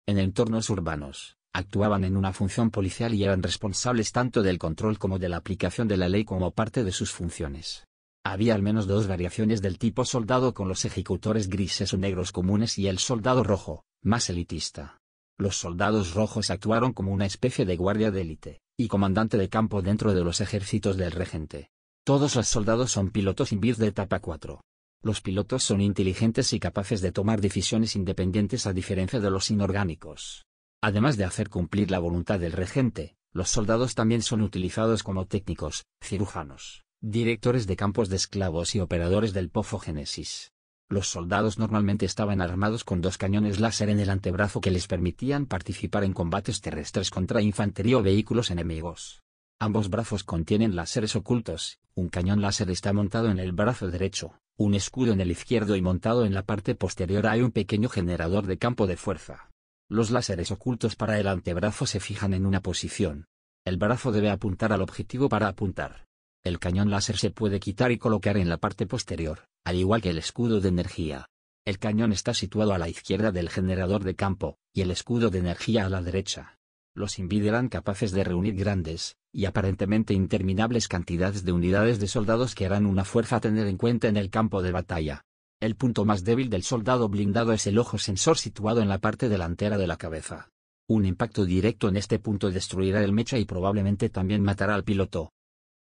en entornos urbanos actuaban en una función policial y eran responsables tanto del control como de la aplicación de la ley como parte de sus funciones. Había al menos dos variaciones del tipo soldado con los ejecutores grises o negros comunes y el soldado rojo, más elitista. Los soldados rojos actuaron como una especie de guardia de élite, y comandante de campo dentro de los ejércitos del regente. Todos los soldados son pilotos INVIR de etapa 4. Los pilotos son inteligentes y capaces de tomar decisiones independientes a diferencia de los inorgánicos. Además de hacer cumplir la voluntad del regente, los soldados también son utilizados como técnicos, cirujanos, directores de campos de esclavos y operadores del génesis. Los soldados normalmente estaban armados con dos cañones láser en el antebrazo que les permitían participar en combates terrestres contra infantería o vehículos enemigos. Ambos brazos contienen láseres ocultos, un cañón láser está montado en el brazo derecho, un escudo en el izquierdo y montado en la parte posterior hay un pequeño generador de campo de fuerza. Los láseres ocultos para el antebrazo se fijan en una posición. El brazo debe apuntar al objetivo para apuntar. El cañón láser se puede quitar y colocar en la parte posterior, al igual que el escudo de energía. El cañón está situado a la izquierda del generador de campo, y el escudo de energía a la derecha. Los Invid capaces de reunir grandes, y aparentemente interminables cantidades de unidades de soldados que harán una fuerza a tener en cuenta en el campo de batalla. El punto más débil del soldado blindado es el ojo sensor situado en la parte delantera de la cabeza. Un impacto directo en este punto destruirá el mecha y probablemente también matará al piloto.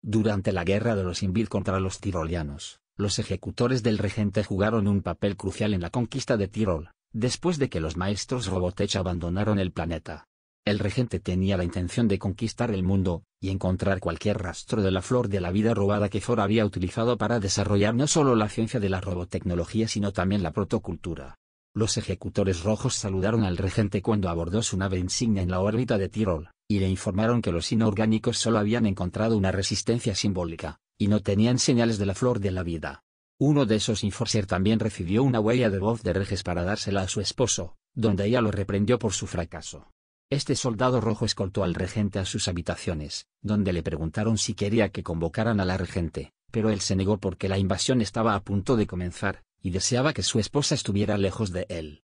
Durante la guerra de los Invil contra los tirolianos, los ejecutores del regente jugaron un papel crucial en la conquista de Tirol, después de que los maestros Robotech abandonaron el planeta. El regente tenía la intención de conquistar el mundo, y encontrar cualquier rastro de la flor de la vida robada que Thor había utilizado para desarrollar no solo la ciencia de la robotecnología sino también la protocultura. Los ejecutores rojos saludaron al regente cuando abordó su nave insignia en la órbita de Tirol, y le informaron que los inorgánicos solo habían encontrado una resistencia simbólica, y no tenían señales de la flor de la vida. Uno de esos Inforcer también recibió una huella de voz de Reges para dársela a su esposo, donde ella lo reprendió por su fracaso. Este soldado rojo escoltó al regente a sus habitaciones, donde le preguntaron si quería que convocaran a la regente, pero él se negó porque la invasión estaba a punto de comenzar, y deseaba que su esposa estuviera lejos de él.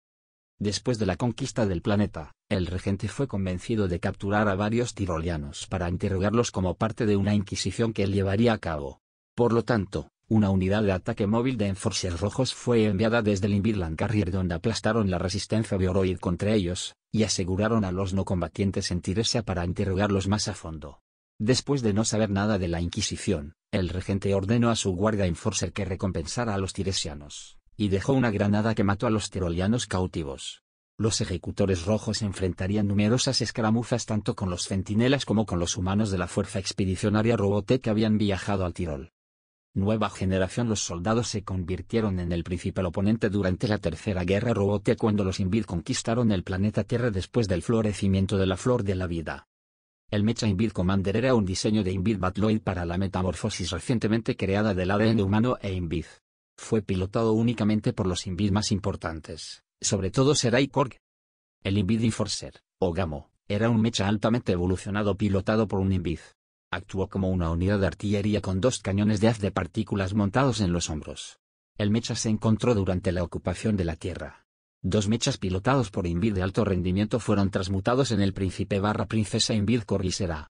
Después de la conquista del planeta, el regente fue convencido de capturar a varios tirolianos para interrogarlos como parte de una inquisición que él llevaría a cabo. Por lo tanto, una unidad de ataque móvil de Enforcers Rojos fue enviada desde el Inverland Carrier donde aplastaron la resistencia bioroid contra ellos, y aseguraron a los no combatientes en Tiresia para interrogarlos más a fondo. Después de no saber nada de la Inquisición, el regente ordenó a su guarda enforcer que recompensara a los tiresianos, y dejó una granada que mató a los tirolianos cautivos. Los ejecutores rojos enfrentarían numerosas escaramuzas tanto con los centinelas como con los humanos de la fuerza expedicionaria Robote que habían viajado al Tirol nueva generación los soldados se convirtieron en el principal oponente durante la Tercera Guerra Robote cuando los Invid conquistaron el planeta Tierra después del florecimiento de la Flor de la Vida. El Mecha Invid Commander era un diseño de Invid Batloid para la metamorfosis recientemente creada del ADN humano e Invid. Fue pilotado únicamente por los Invid más importantes, sobre todo Serai Korg. El Invid Enforcer, o Gamo, era un mecha altamente evolucionado pilotado por un Invid. Actuó como una unidad de artillería con dos cañones de haz de partículas montados en los hombros. El Mecha se encontró durante la ocupación de la Tierra. Dos mechas pilotados por Invid de alto rendimiento fueron transmutados en el Príncipe barra Princesa Invid Corrisera.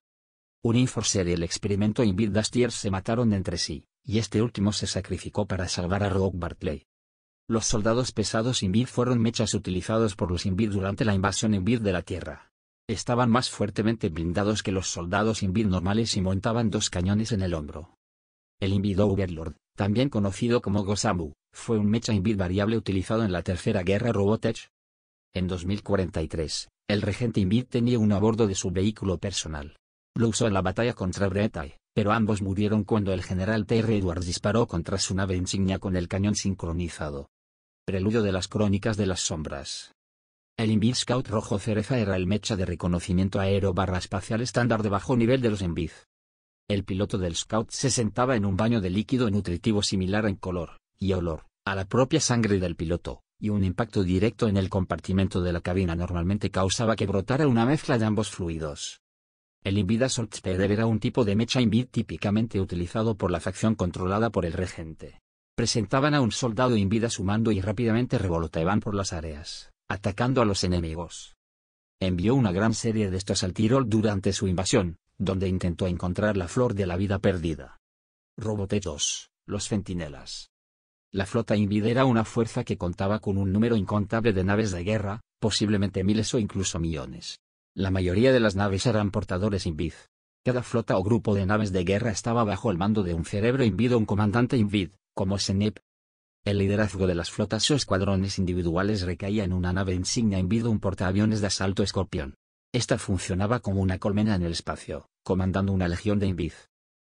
Un Inforcer y el experimento Invid Dastier se mataron entre sí, y este último se sacrificó para salvar a Rock Bartley. Los soldados pesados Invid fueron mechas utilizados por los Invid durante la invasión Invid de la Tierra. Estaban más fuertemente blindados que los soldados Invid normales y montaban dos cañones en el hombro. El Invid Overlord, también conocido como Gosamu, fue un mecha Invid variable utilizado en la Tercera Guerra Robotech. En 2043, el regente Invid tenía uno a bordo de su vehículo personal. Lo usó en la batalla contra Bretai, pero ambos murieron cuando el general T.R. Edwards disparó contra su nave insignia con el cañón sincronizado. Preludio de las Crónicas de las Sombras. El Invid Scout rojo cereza era el mecha de reconocimiento aéreo barra espacial estándar de bajo nivel de los Invid. El piloto del Scout se sentaba en un baño de líquido nutritivo similar en color y olor a la propia sangre del piloto, y un impacto directo en el compartimento de la cabina normalmente causaba que brotara una mezcla de ambos fluidos. El Invida Soldier era un tipo de mecha Invid típicamente utilizado por la facción controlada por el regente. Presentaban a un soldado Invida sumando y rápidamente revoloteaban por las áreas atacando a los enemigos. Envió una gran serie de estos al Tirol durante su invasión, donde intentó encontrar la flor de la vida perdida. Robotetos, los centinelas. La flota Invid era una fuerza que contaba con un número incontable de naves de guerra, posiblemente miles o incluso millones. La mayoría de las naves eran portadores Invid. Cada flota o grupo de naves de guerra estaba bajo el mando de un cerebro Invid o un comandante Invid, como Senep, el liderazgo de las flotas o escuadrones individuales recaía en una nave insignia envido un portaaviones de asalto escorpión. Esta funcionaba como una colmena en el espacio, comandando una legión de Invid.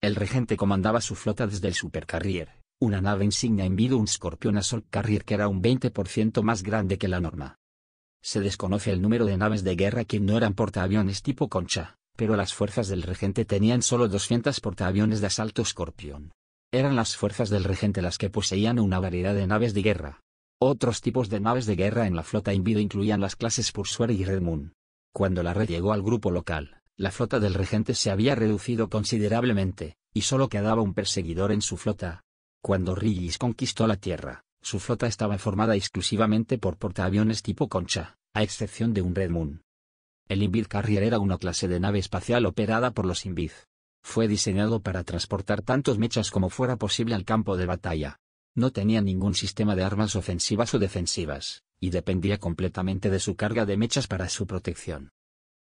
El regente comandaba su flota desde el Supercarrier, una nave insignia envido un Scorpion Assault Carrier que era un 20% más grande que la norma. Se desconoce el número de naves de guerra que no eran portaaviones tipo Concha, pero las fuerzas del regente tenían solo 200 portaaviones de asalto escorpión. Eran las fuerzas del regente las que poseían una variedad de naves de guerra. Otros tipos de naves de guerra en la flota Invido incluían las clases Pursuer y Moon. Cuando la red llegó al grupo local, la flota del regente se había reducido considerablemente, y solo quedaba un perseguidor en su flota. Cuando Rigis conquistó la Tierra, su flota estaba formada exclusivamente por portaaviones tipo Concha, a excepción de un Red Moon. El Invid Carrier era una clase de nave espacial operada por los Invid fue diseñado para transportar tantos mechas como fuera posible al campo de batalla. No tenía ningún sistema de armas ofensivas o defensivas, y dependía completamente de su carga de mechas para su protección.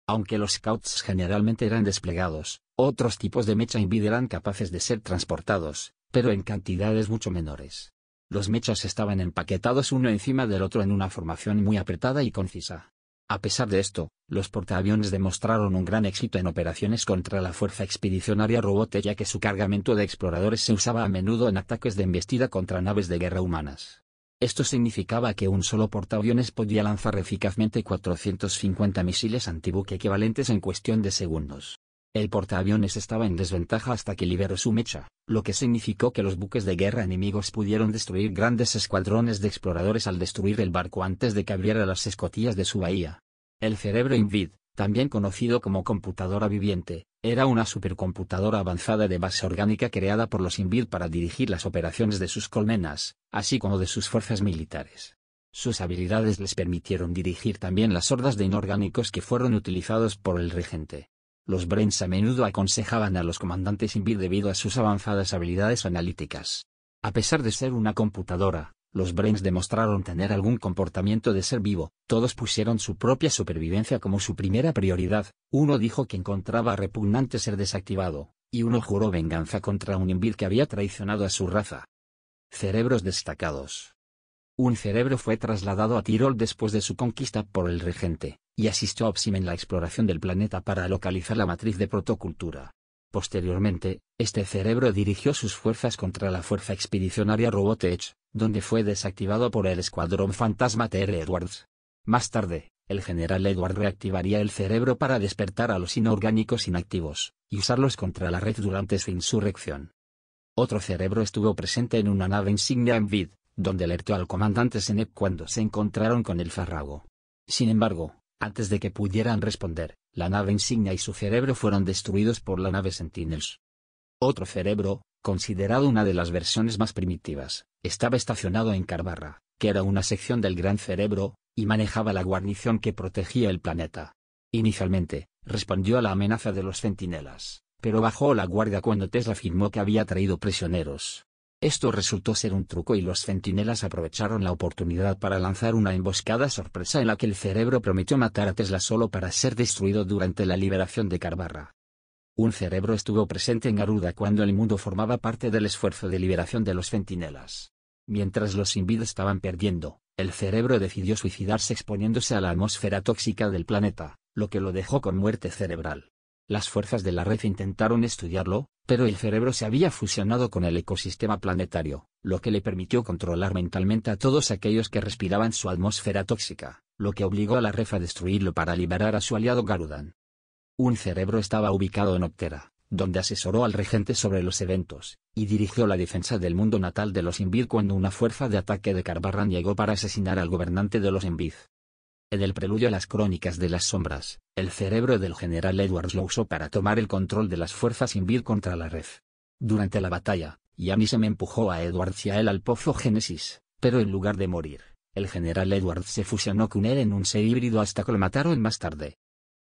Aunque los scouts generalmente eran desplegados, otros tipos de mecha invid eran capaces de ser transportados, pero en cantidades mucho menores. Los mechas estaban empaquetados uno encima del otro en una formación muy apretada y concisa. A pesar de esto, los portaaviones demostraron un gran éxito en operaciones contra la Fuerza Expedicionaria Robote ya que su cargamento de exploradores se usaba a menudo en ataques de embestida contra naves de guerra humanas. Esto significaba que un solo portaaviones podía lanzar eficazmente 450 misiles antibuque equivalentes en cuestión de segundos. El portaaviones estaba en desventaja hasta que liberó su mecha, lo que significó que los buques de guerra enemigos pudieron destruir grandes escuadrones de exploradores al destruir el barco antes de que abriera las escotillas de su bahía. El cerebro Invid, también conocido como computadora viviente, era una supercomputadora avanzada de base orgánica creada por los Invid para dirigir las operaciones de sus colmenas, así como de sus fuerzas militares. Sus habilidades les permitieron dirigir también las hordas de inorgánicos que fueron utilizados por el regente. Los Brains a menudo aconsejaban a los comandantes Invir debido a sus avanzadas habilidades analíticas. A pesar de ser una computadora, los Brains demostraron tener algún comportamiento de ser vivo, todos pusieron su propia supervivencia como su primera prioridad, uno dijo que encontraba repugnante ser desactivado, y uno juró venganza contra un Invir que había traicionado a su raza. Cerebros destacados. Un cerebro fue trasladado a Tirol después de su conquista por el regente, y asistió a Opsim en la exploración del planeta para localizar la matriz de protocultura. Posteriormente, este cerebro dirigió sus fuerzas contra la fuerza expedicionaria Robotech, donde fue desactivado por el escuadrón fantasma TR Edwards. Más tarde, el general Edward reactivaría el cerebro para despertar a los inorgánicos inactivos, y usarlos contra la red durante su insurrección. Otro cerebro estuvo presente en una nave insignia en donde alertó al comandante Senep cuando se encontraron con el farrago. Sin embargo, antes de que pudieran responder, la nave insignia y su cerebro fueron destruidos por la nave Sentinels. Otro cerebro, considerado una de las versiones más primitivas, estaba estacionado en Carbarra, que era una sección del Gran Cerebro, y manejaba la guarnición que protegía el planeta. Inicialmente, respondió a la amenaza de los centinelas, pero bajó la guardia cuando Tesla afirmó que había traído prisioneros. Esto resultó ser un truco y los centinelas aprovecharon la oportunidad para lanzar una emboscada sorpresa en la que el cerebro prometió matar a Tesla solo para ser destruido durante la liberación de Carbarra. Un cerebro estuvo presente en Garuda cuando el mundo formaba parte del esfuerzo de liberación de los centinelas. Mientras los invid estaban perdiendo, el cerebro decidió suicidarse exponiéndose a la atmósfera tóxica del planeta, lo que lo dejó con muerte cerebral. Las fuerzas de la red intentaron estudiarlo, pero el cerebro se había fusionado con el ecosistema planetario, lo que le permitió controlar mentalmente a todos aquellos que respiraban su atmósfera tóxica, lo que obligó a la red a destruirlo para liberar a su aliado Garudan. Un cerebro estaba ubicado en Optera, donde asesoró al regente sobre los eventos, y dirigió la defensa del mundo natal de los Invid cuando una fuerza de ataque de Carbarran llegó para asesinar al gobernante de los Invid. En el preludio a las Crónicas de las Sombras, el cerebro del general Edwards lo usó para tomar el control de las fuerzas Invir contra la red. Durante la batalla, me empujó a Edwards y a él al pozo Génesis, pero en lugar de morir, el general Edwards se fusionó con él en un ser híbrido hasta que lo mataron más tarde.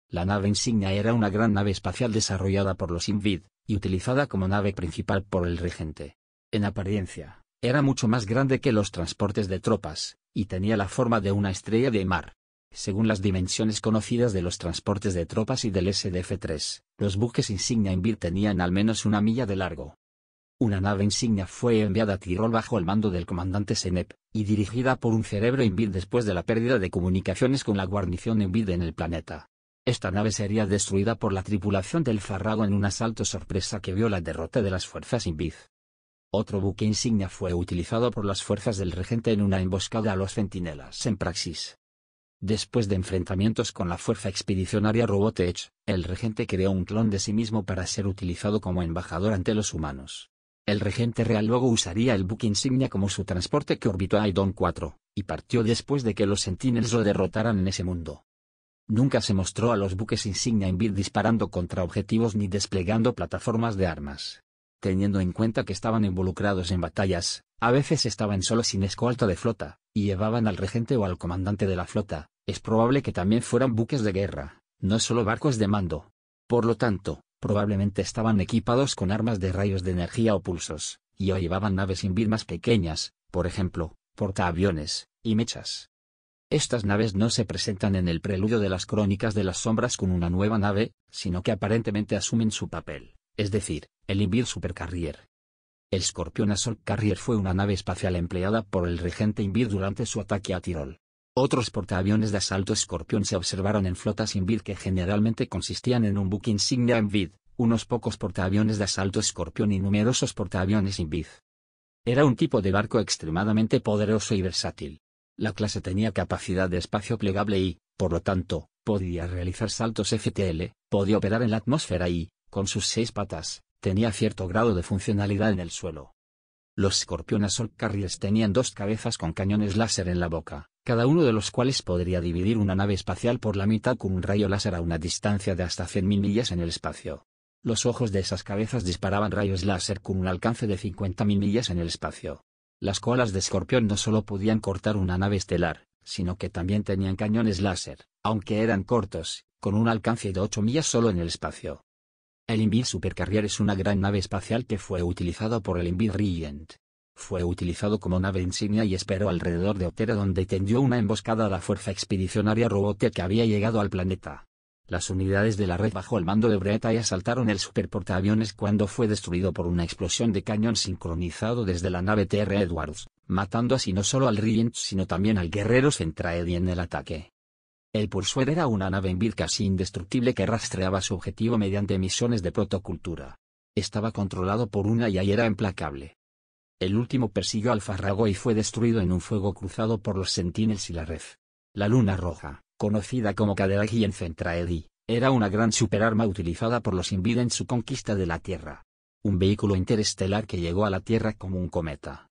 La nave insignia era una gran nave espacial desarrollada por los Invid, y utilizada como nave principal por el regente. En apariencia, era mucho más grande que los transportes de tropas, y tenía la forma de una estrella de mar. Según las dimensiones conocidas de los transportes de tropas y del SDF-3, los buques insignia Invir tenían al menos una milla de largo. Una nave insignia fue enviada a Tirol bajo el mando del comandante Senep, y dirigida por un cerebro Invir después de la pérdida de comunicaciones con la guarnición Invir en el planeta. Esta nave sería destruida por la tripulación del Farrago en un asalto sorpresa que vio la derrota de las fuerzas Invid. Otro buque insignia fue utilizado por las fuerzas del regente en una emboscada a los centinelas en Praxis. Después de enfrentamientos con la fuerza expedicionaria Robotech, el regente creó un clon de sí mismo para ser utilizado como embajador ante los humanos. El regente real luego usaría el buque insignia como su transporte que orbitó a Aidon 4, y partió después de que los Sentinels lo derrotaran en ese mundo. Nunca se mostró a los buques insignia en Vir disparando contra objetivos ni desplegando plataformas de armas. Teniendo en cuenta que estaban involucrados en batallas, a veces estaban solos sin escolta de flota, y llevaban al regente o al comandante de la flota, es probable que también fueran buques de guerra, no solo barcos de mando. Por lo tanto, probablemente estaban equipados con armas de rayos de energía o pulsos, y o llevaban naves invir más pequeñas, por ejemplo, portaaviones, y mechas. Estas naves no se presentan en el preludio de las crónicas de las sombras con una nueva nave, sino que aparentemente asumen su papel, es decir, el Invir Supercarrier. El Scorpion Assault Carrier fue una nave espacial empleada por el regente Invir durante su ataque a Tirol. Otros portaaviones de asalto escorpión se observaron en flotas Invid que generalmente consistían en un buque insignia Invid, unos pocos portaaviones de asalto escorpión y numerosos portaaviones Invid. Era un tipo de barco extremadamente poderoso y versátil. La clase tenía capacidad de espacio plegable y, por lo tanto, podía realizar saltos FTL, podía operar en la atmósfera y, con sus seis patas, tenía cierto grado de funcionalidad en el suelo. Los Scorpion Assault Carriers tenían dos cabezas con cañones láser en la boca cada uno de los cuales podría dividir una nave espacial por la mitad con un rayo láser a una distancia de hasta 100.000 millas en el espacio. Los ojos de esas cabezas disparaban rayos láser con un alcance de 50.000 millas en el espacio. Las colas de escorpión no solo podían cortar una nave estelar, sino que también tenían cañones láser, aunque eran cortos, con un alcance de 8 millas solo en el espacio. El Invis Supercarrier es una gran nave espacial que fue utilizado por el Invis Regent fue utilizado como nave insignia y esperó alrededor de Otera donde tendió una emboscada a la fuerza expedicionaria robótica que había llegado al planeta. Las unidades de la red bajo el mando de Breta y asaltaron el superportaaviones cuando fue destruido por una explosión de cañón sincronizado desde la nave TR Edwards, matando así no solo al Regent sino también al guerrero Centraedi en el ataque. El Pursuer era una nave en vir casi indestructible que rastreaba su objetivo mediante misiones de protocultura. Estaba controlado por una y era implacable. El último persiguió al Farrago y fue destruido en un fuego cruzado por los Sentinels y la Red. La Luna Roja, conocida como Kaderagi en Centraedi, era una gran superarma utilizada por los Invid en su conquista de la Tierra. Un vehículo interestelar que llegó a la Tierra como un cometa.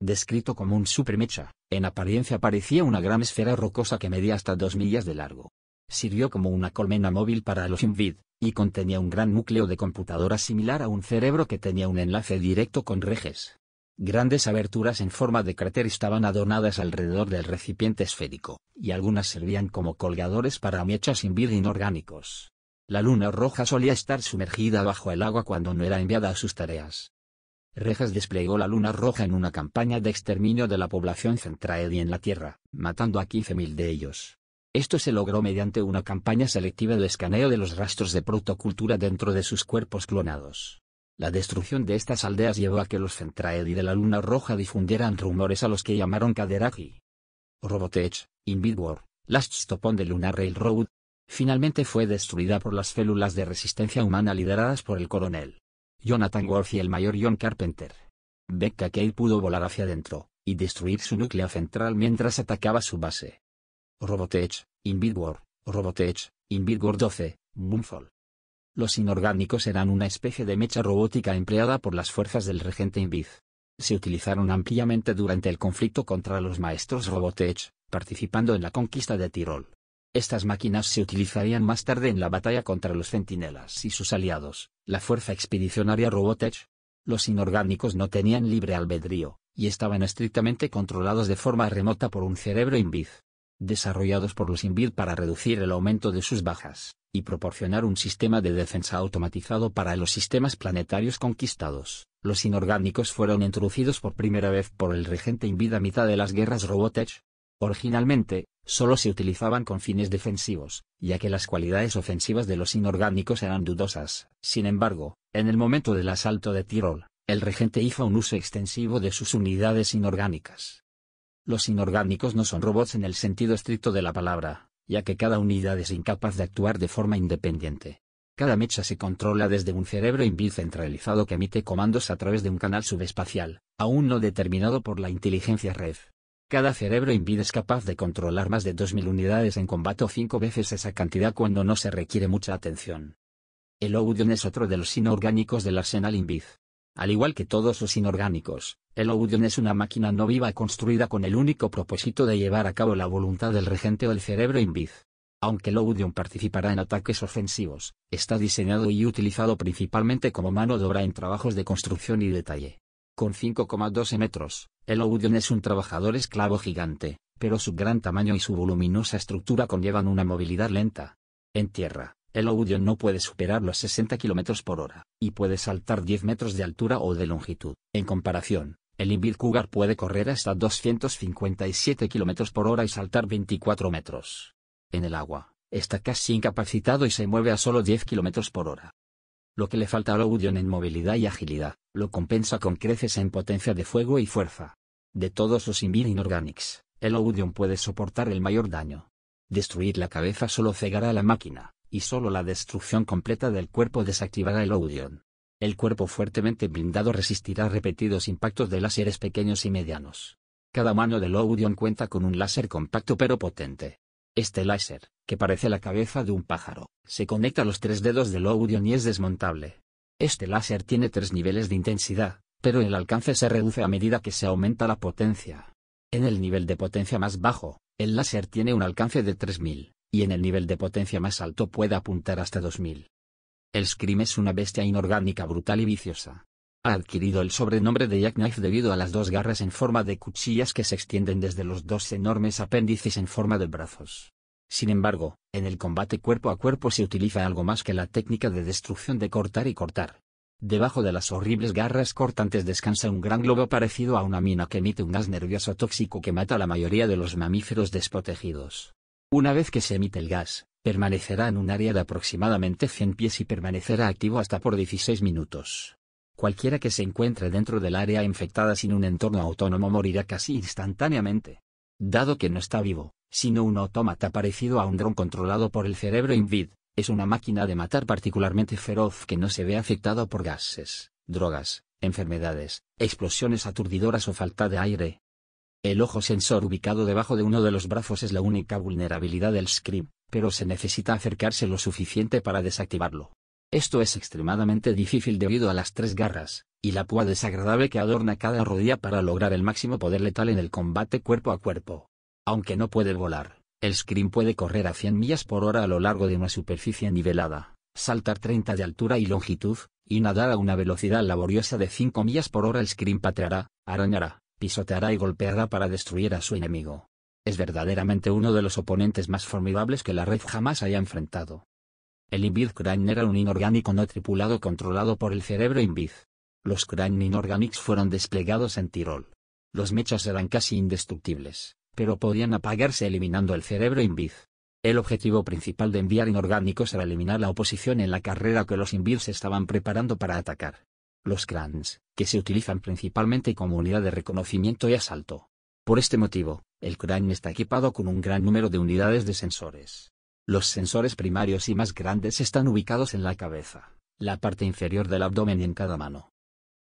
Descrito como un supermecha, en apariencia parecía una gran esfera rocosa que medía hasta dos millas de largo. Sirvió como una colmena móvil para los Invid, y contenía un gran núcleo de computadora similar a un cerebro que tenía un enlace directo con Reges. Grandes aberturas en forma de cráter estaban adornadas alrededor del recipiente esférico, y algunas servían como colgadores para mechas sin virgen inorgánicos. La luna roja solía estar sumergida bajo el agua cuando no era enviada a sus tareas. Rejas desplegó la luna roja en una campaña de exterminio de la población y en la Tierra, matando a 15.000 de ellos. Esto se logró mediante una campaña selectiva de escaneo de los rastros de protocultura dentro de sus cuerpos clonados. La destrucción de estas aldeas llevó a que los y de la Luna Roja difundieran rumores a los que llamaron Kaderaki. Robotech, Invidwar, Last Stop on the Lunar Railroad, finalmente fue destruida por las células de resistencia humana lideradas por el coronel Jonathan Worth y el mayor John Carpenter. Becca Kay pudo volar hacia adentro, y destruir su núcleo central mientras atacaba su base. Robotech, War, Robotech, Invidwar 12, Boomfall. Los inorgánicos eran una especie de mecha robótica empleada por las fuerzas del regente Inviz. Se utilizaron ampliamente durante el conflicto contra los maestros Robotech, participando en la conquista de Tirol. Estas máquinas se utilizarían más tarde en la batalla contra los centinelas y sus aliados, la Fuerza Expedicionaria Robotech. Los inorgánicos no tenían libre albedrío, y estaban estrictamente controlados de forma remota por un cerebro Inviz desarrollados por los Invid para reducir el aumento de sus bajas, y proporcionar un sistema de defensa automatizado para los sistemas planetarios conquistados. Los inorgánicos fueron introducidos por primera vez por el regente Invid a mitad de las guerras Robotech. Originalmente, solo se utilizaban con fines defensivos, ya que las cualidades ofensivas de los inorgánicos eran dudosas. Sin embargo, en el momento del asalto de Tirol, el regente hizo un uso extensivo de sus unidades inorgánicas, los inorgánicos no son robots en el sentido estricto de la palabra, ya que cada unidad es incapaz de actuar de forma independiente. Cada mecha se controla desde un cerebro in centralizado que emite comandos a través de un canal subespacial, aún no determinado por la inteligencia red. Cada cerebro Invid es capaz de controlar más de 2.000 unidades en combate o 5 veces esa cantidad cuando no se requiere mucha atención. El Oudion es otro de los inorgánicos del arsenal Invid. Al igual que todos los inorgánicos, el Oudion es una máquina no viva construida con el único propósito de llevar a cabo la voluntad del regente o el cerebro in Aunque el Oudion participará en ataques ofensivos, está diseñado y utilizado principalmente como mano de obra en trabajos de construcción y detalle. Con 5,12 metros, el Oudion es un trabajador esclavo gigante, pero su gran tamaño y su voluminosa estructura conllevan una movilidad lenta. En tierra, el audio no puede superar los 60 km por hora, y puede saltar 10 metros de altura o de longitud. En comparación, el Invil Cougar puede correr hasta 257 km por hora y saltar 24 metros. En el agua, está casi incapacitado y se mueve a solo 10 km por hora. Lo que le falta al Audion en movilidad y agilidad, lo compensa con creces en potencia de fuego y fuerza. De todos los Invil Inorganics, el Audion puede soportar el mayor daño. Destruir la cabeza solo cegará a la máquina, y solo la destrucción completa del cuerpo desactivará el Odeon. El cuerpo fuertemente blindado resistirá repetidos impactos de láseres pequeños y medianos. Cada mano del Odeon cuenta con un láser compacto pero potente. Este láser, que parece la cabeza de un pájaro, se conecta a los tres dedos del Odeon y es desmontable. Este láser tiene tres niveles de intensidad, pero el alcance se reduce a medida que se aumenta la potencia. En el nivel de potencia más bajo, el láser tiene un alcance de 3000 y en el nivel de potencia más alto puede apuntar hasta 2000. El Scream es una bestia inorgánica brutal y viciosa. Ha adquirido el sobrenombre de Jackknife debido a las dos garras en forma de cuchillas que se extienden desde los dos enormes apéndices en forma de brazos. Sin embargo, en el combate cuerpo a cuerpo se utiliza algo más que la técnica de destrucción de cortar y cortar. Debajo de las horribles garras cortantes descansa un gran globo parecido a una mina que emite un gas nervioso tóxico que mata a la mayoría de los mamíferos desprotegidos. Una vez que se emite el gas, permanecerá en un área de aproximadamente 100 pies y permanecerá activo hasta por 16 minutos. Cualquiera que se encuentre dentro del área infectada sin un entorno autónomo morirá casi instantáneamente. Dado que no está vivo, sino un autómata parecido a un dron controlado por el cerebro InVid, es una máquina de matar particularmente feroz que no se ve afectado por gases, drogas, enfermedades, explosiones aturdidoras o falta de aire, el ojo sensor ubicado debajo de uno de los brazos es la única vulnerabilidad del Scream, pero se necesita acercarse lo suficiente para desactivarlo. Esto es extremadamente difícil debido a las tres garras, y la púa desagradable que adorna cada rodilla para lograr el máximo poder letal en el combate cuerpo a cuerpo. Aunque no puede volar, el Scream puede correr a 100 millas por hora a lo largo de una superficie nivelada, saltar 30 de altura y longitud, y nadar a una velocidad laboriosa de 5 millas por hora. El Scream pateará, arañará, pisoteará y golpeará para destruir a su enemigo. Es verdaderamente uno de los oponentes más formidables que la red jamás haya enfrentado. El Invid Crane era un inorgánico no tripulado controlado por el cerebro Invid. Los Crane Inorganics fueron desplegados en Tirol. Los mechas eran casi indestructibles, pero podían apagarse eliminando el cerebro Invid. El objetivo principal de enviar inorgánicos era eliminar la oposición en la carrera que los se estaban preparando para atacar los crans, que se utilizan principalmente como unidad de reconocimiento y asalto. Por este motivo, el crane está equipado con un gran número de unidades de sensores. Los sensores primarios y más grandes están ubicados en la cabeza, la parte inferior del abdomen y en cada mano.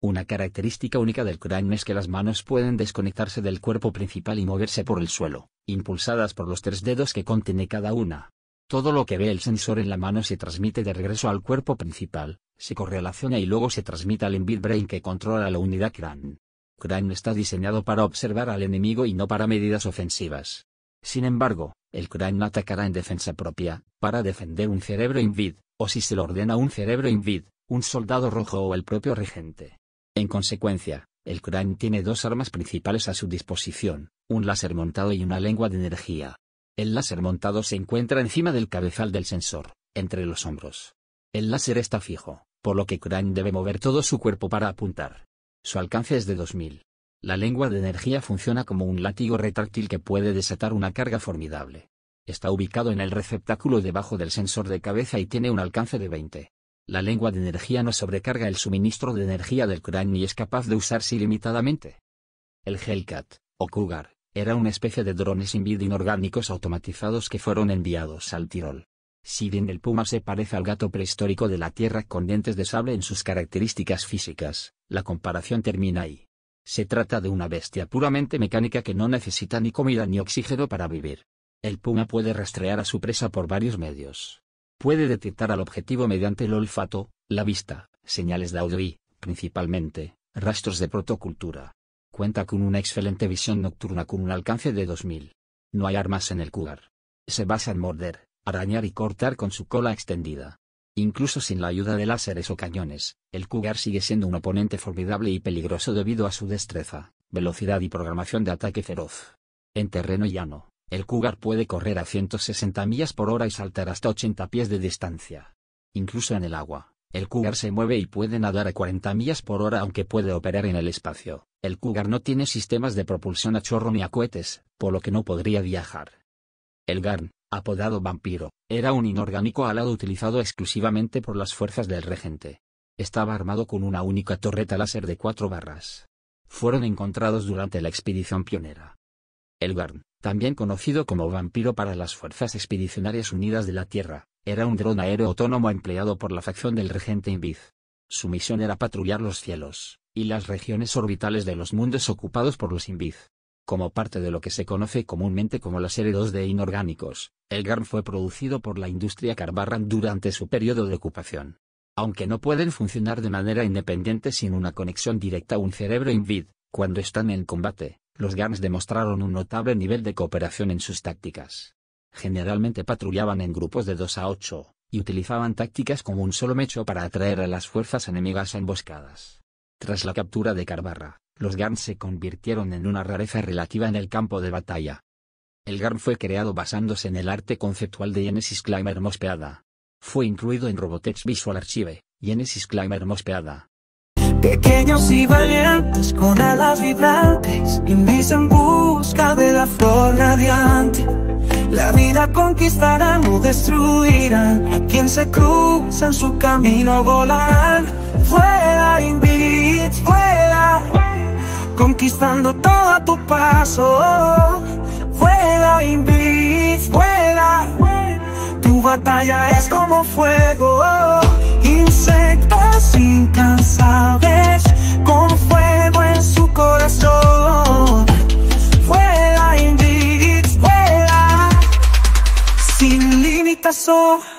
Una característica única del crane es que las manos pueden desconectarse del cuerpo principal y moverse por el suelo, impulsadas por los tres dedos que contiene cada una. Todo lo que ve el sensor en la mano se transmite de regreso al cuerpo principal, se correlaciona y luego se transmite al Invid Brain que controla la unidad CRAN. CRAN está diseñado para observar al enemigo y no para medidas ofensivas. Sin embargo, el CRAN atacará en defensa propia, para defender un cerebro InVid, o si se lo ordena un cerebro InVid, un soldado rojo o el propio regente. En consecuencia, el CRAN tiene dos armas principales a su disposición, un láser montado y una lengua de energía. El láser montado se encuentra encima del cabezal del sensor, entre los hombros. El láser está fijo, por lo que Crane debe mover todo su cuerpo para apuntar. Su alcance es de 2000. La lengua de energía funciona como un látigo retráctil que puede desatar una carga formidable. Está ubicado en el receptáculo debajo del sensor de cabeza y tiene un alcance de 20. La lengua de energía no sobrecarga el suministro de energía del Crane y es capaz de usarse ilimitadamente. El Hellcat, o Kruger. Era una especie de drones sin inorgánicos automatizados que fueron enviados al Tirol. Si bien el puma se parece al gato prehistórico de la Tierra con dientes de sable en sus características físicas, la comparación termina ahí. Se trata de una bestia puramente mecánica que no necesita ni comida ni oxígeno para vivir. El puma puede rastrear a su presa por varios medios. Puede detectar al objetivo mediante el olfato, la vista, señales de audio y, principalmente, rastros de protocultura. Cuenta con una excelente visión nocturna con un alcance de 2000. No hay armas en el cougar. Se basa en morder, arañar y cortar con su cola extendida. Incluso sin la ayuda de láseres o cañones, el cougar sigue siendo un oponente formidable y peligroso debido a su destreza, velocidad y programación de ataque feroz. En terreno llano, el cougar puede correr a 160 millas por hora y saltar hasta 80 pies de distancia. Incluso en el agua, el cougar se mueve y puede nadar a 40 millas por hora aunque puede operar en el espacio. El cougar no tiene sistemas de propulsión a chorro ni a cohetes, por lo que no podría viajar. El garn, apodado vampiro, era un inorgánico alado utilizado exclusivamente por las fuerzas del regente. Estaba armado con una única torreta láser de cuatro barras. Fueron encontrados durante la expedición pionera. El garn, también conocido como vampiro para las Fuerzas Expedicionarias Unidas de la Tierra, era un dron aéreo autónomo empleado por la facción del regente Invid. Su misión era patrullar los cielos, y las regiones orbitales de los mundos ocupados por los Invid. Como parte de lo que se conoce comúnmente como la serie 2 de inorgánicos, el GARN fue producido por la industria Carbarran durante su periodo de ocupación. Aunque no pueden funcionar de manera independiente sin una conexión directa a un cerebro Invid, cuando están en combate, los GARNs demostraron un notable nivel de cooperación en sus tácticas generalmente patrullaban en grupos de 2 a 8, y utilizaban tácticas como un solo mecho para atraer a las fuerzas enemigas a emboscadas. Tras la captura de Carbarra, los GARN se convirtieron en una rareza relativa en el campo de batalla. El GARN fue creado basándose en el arte conceptual de Genesis Climber Mospeada. Fue incluido en Robotech Visual Archive, Genesis Climber Mospeada. Pequeños y valientes con alas vibrantes, en busca de la flor radiante la vida conquistarán o destruirán quien se cruza en su camino volar Fuera, beach, fuera. Conquistando todo tu paso. Fuera, invit, fuera. Tu batalla es como fuego. Insectos incansables con fuego en su corazón. bonita pasó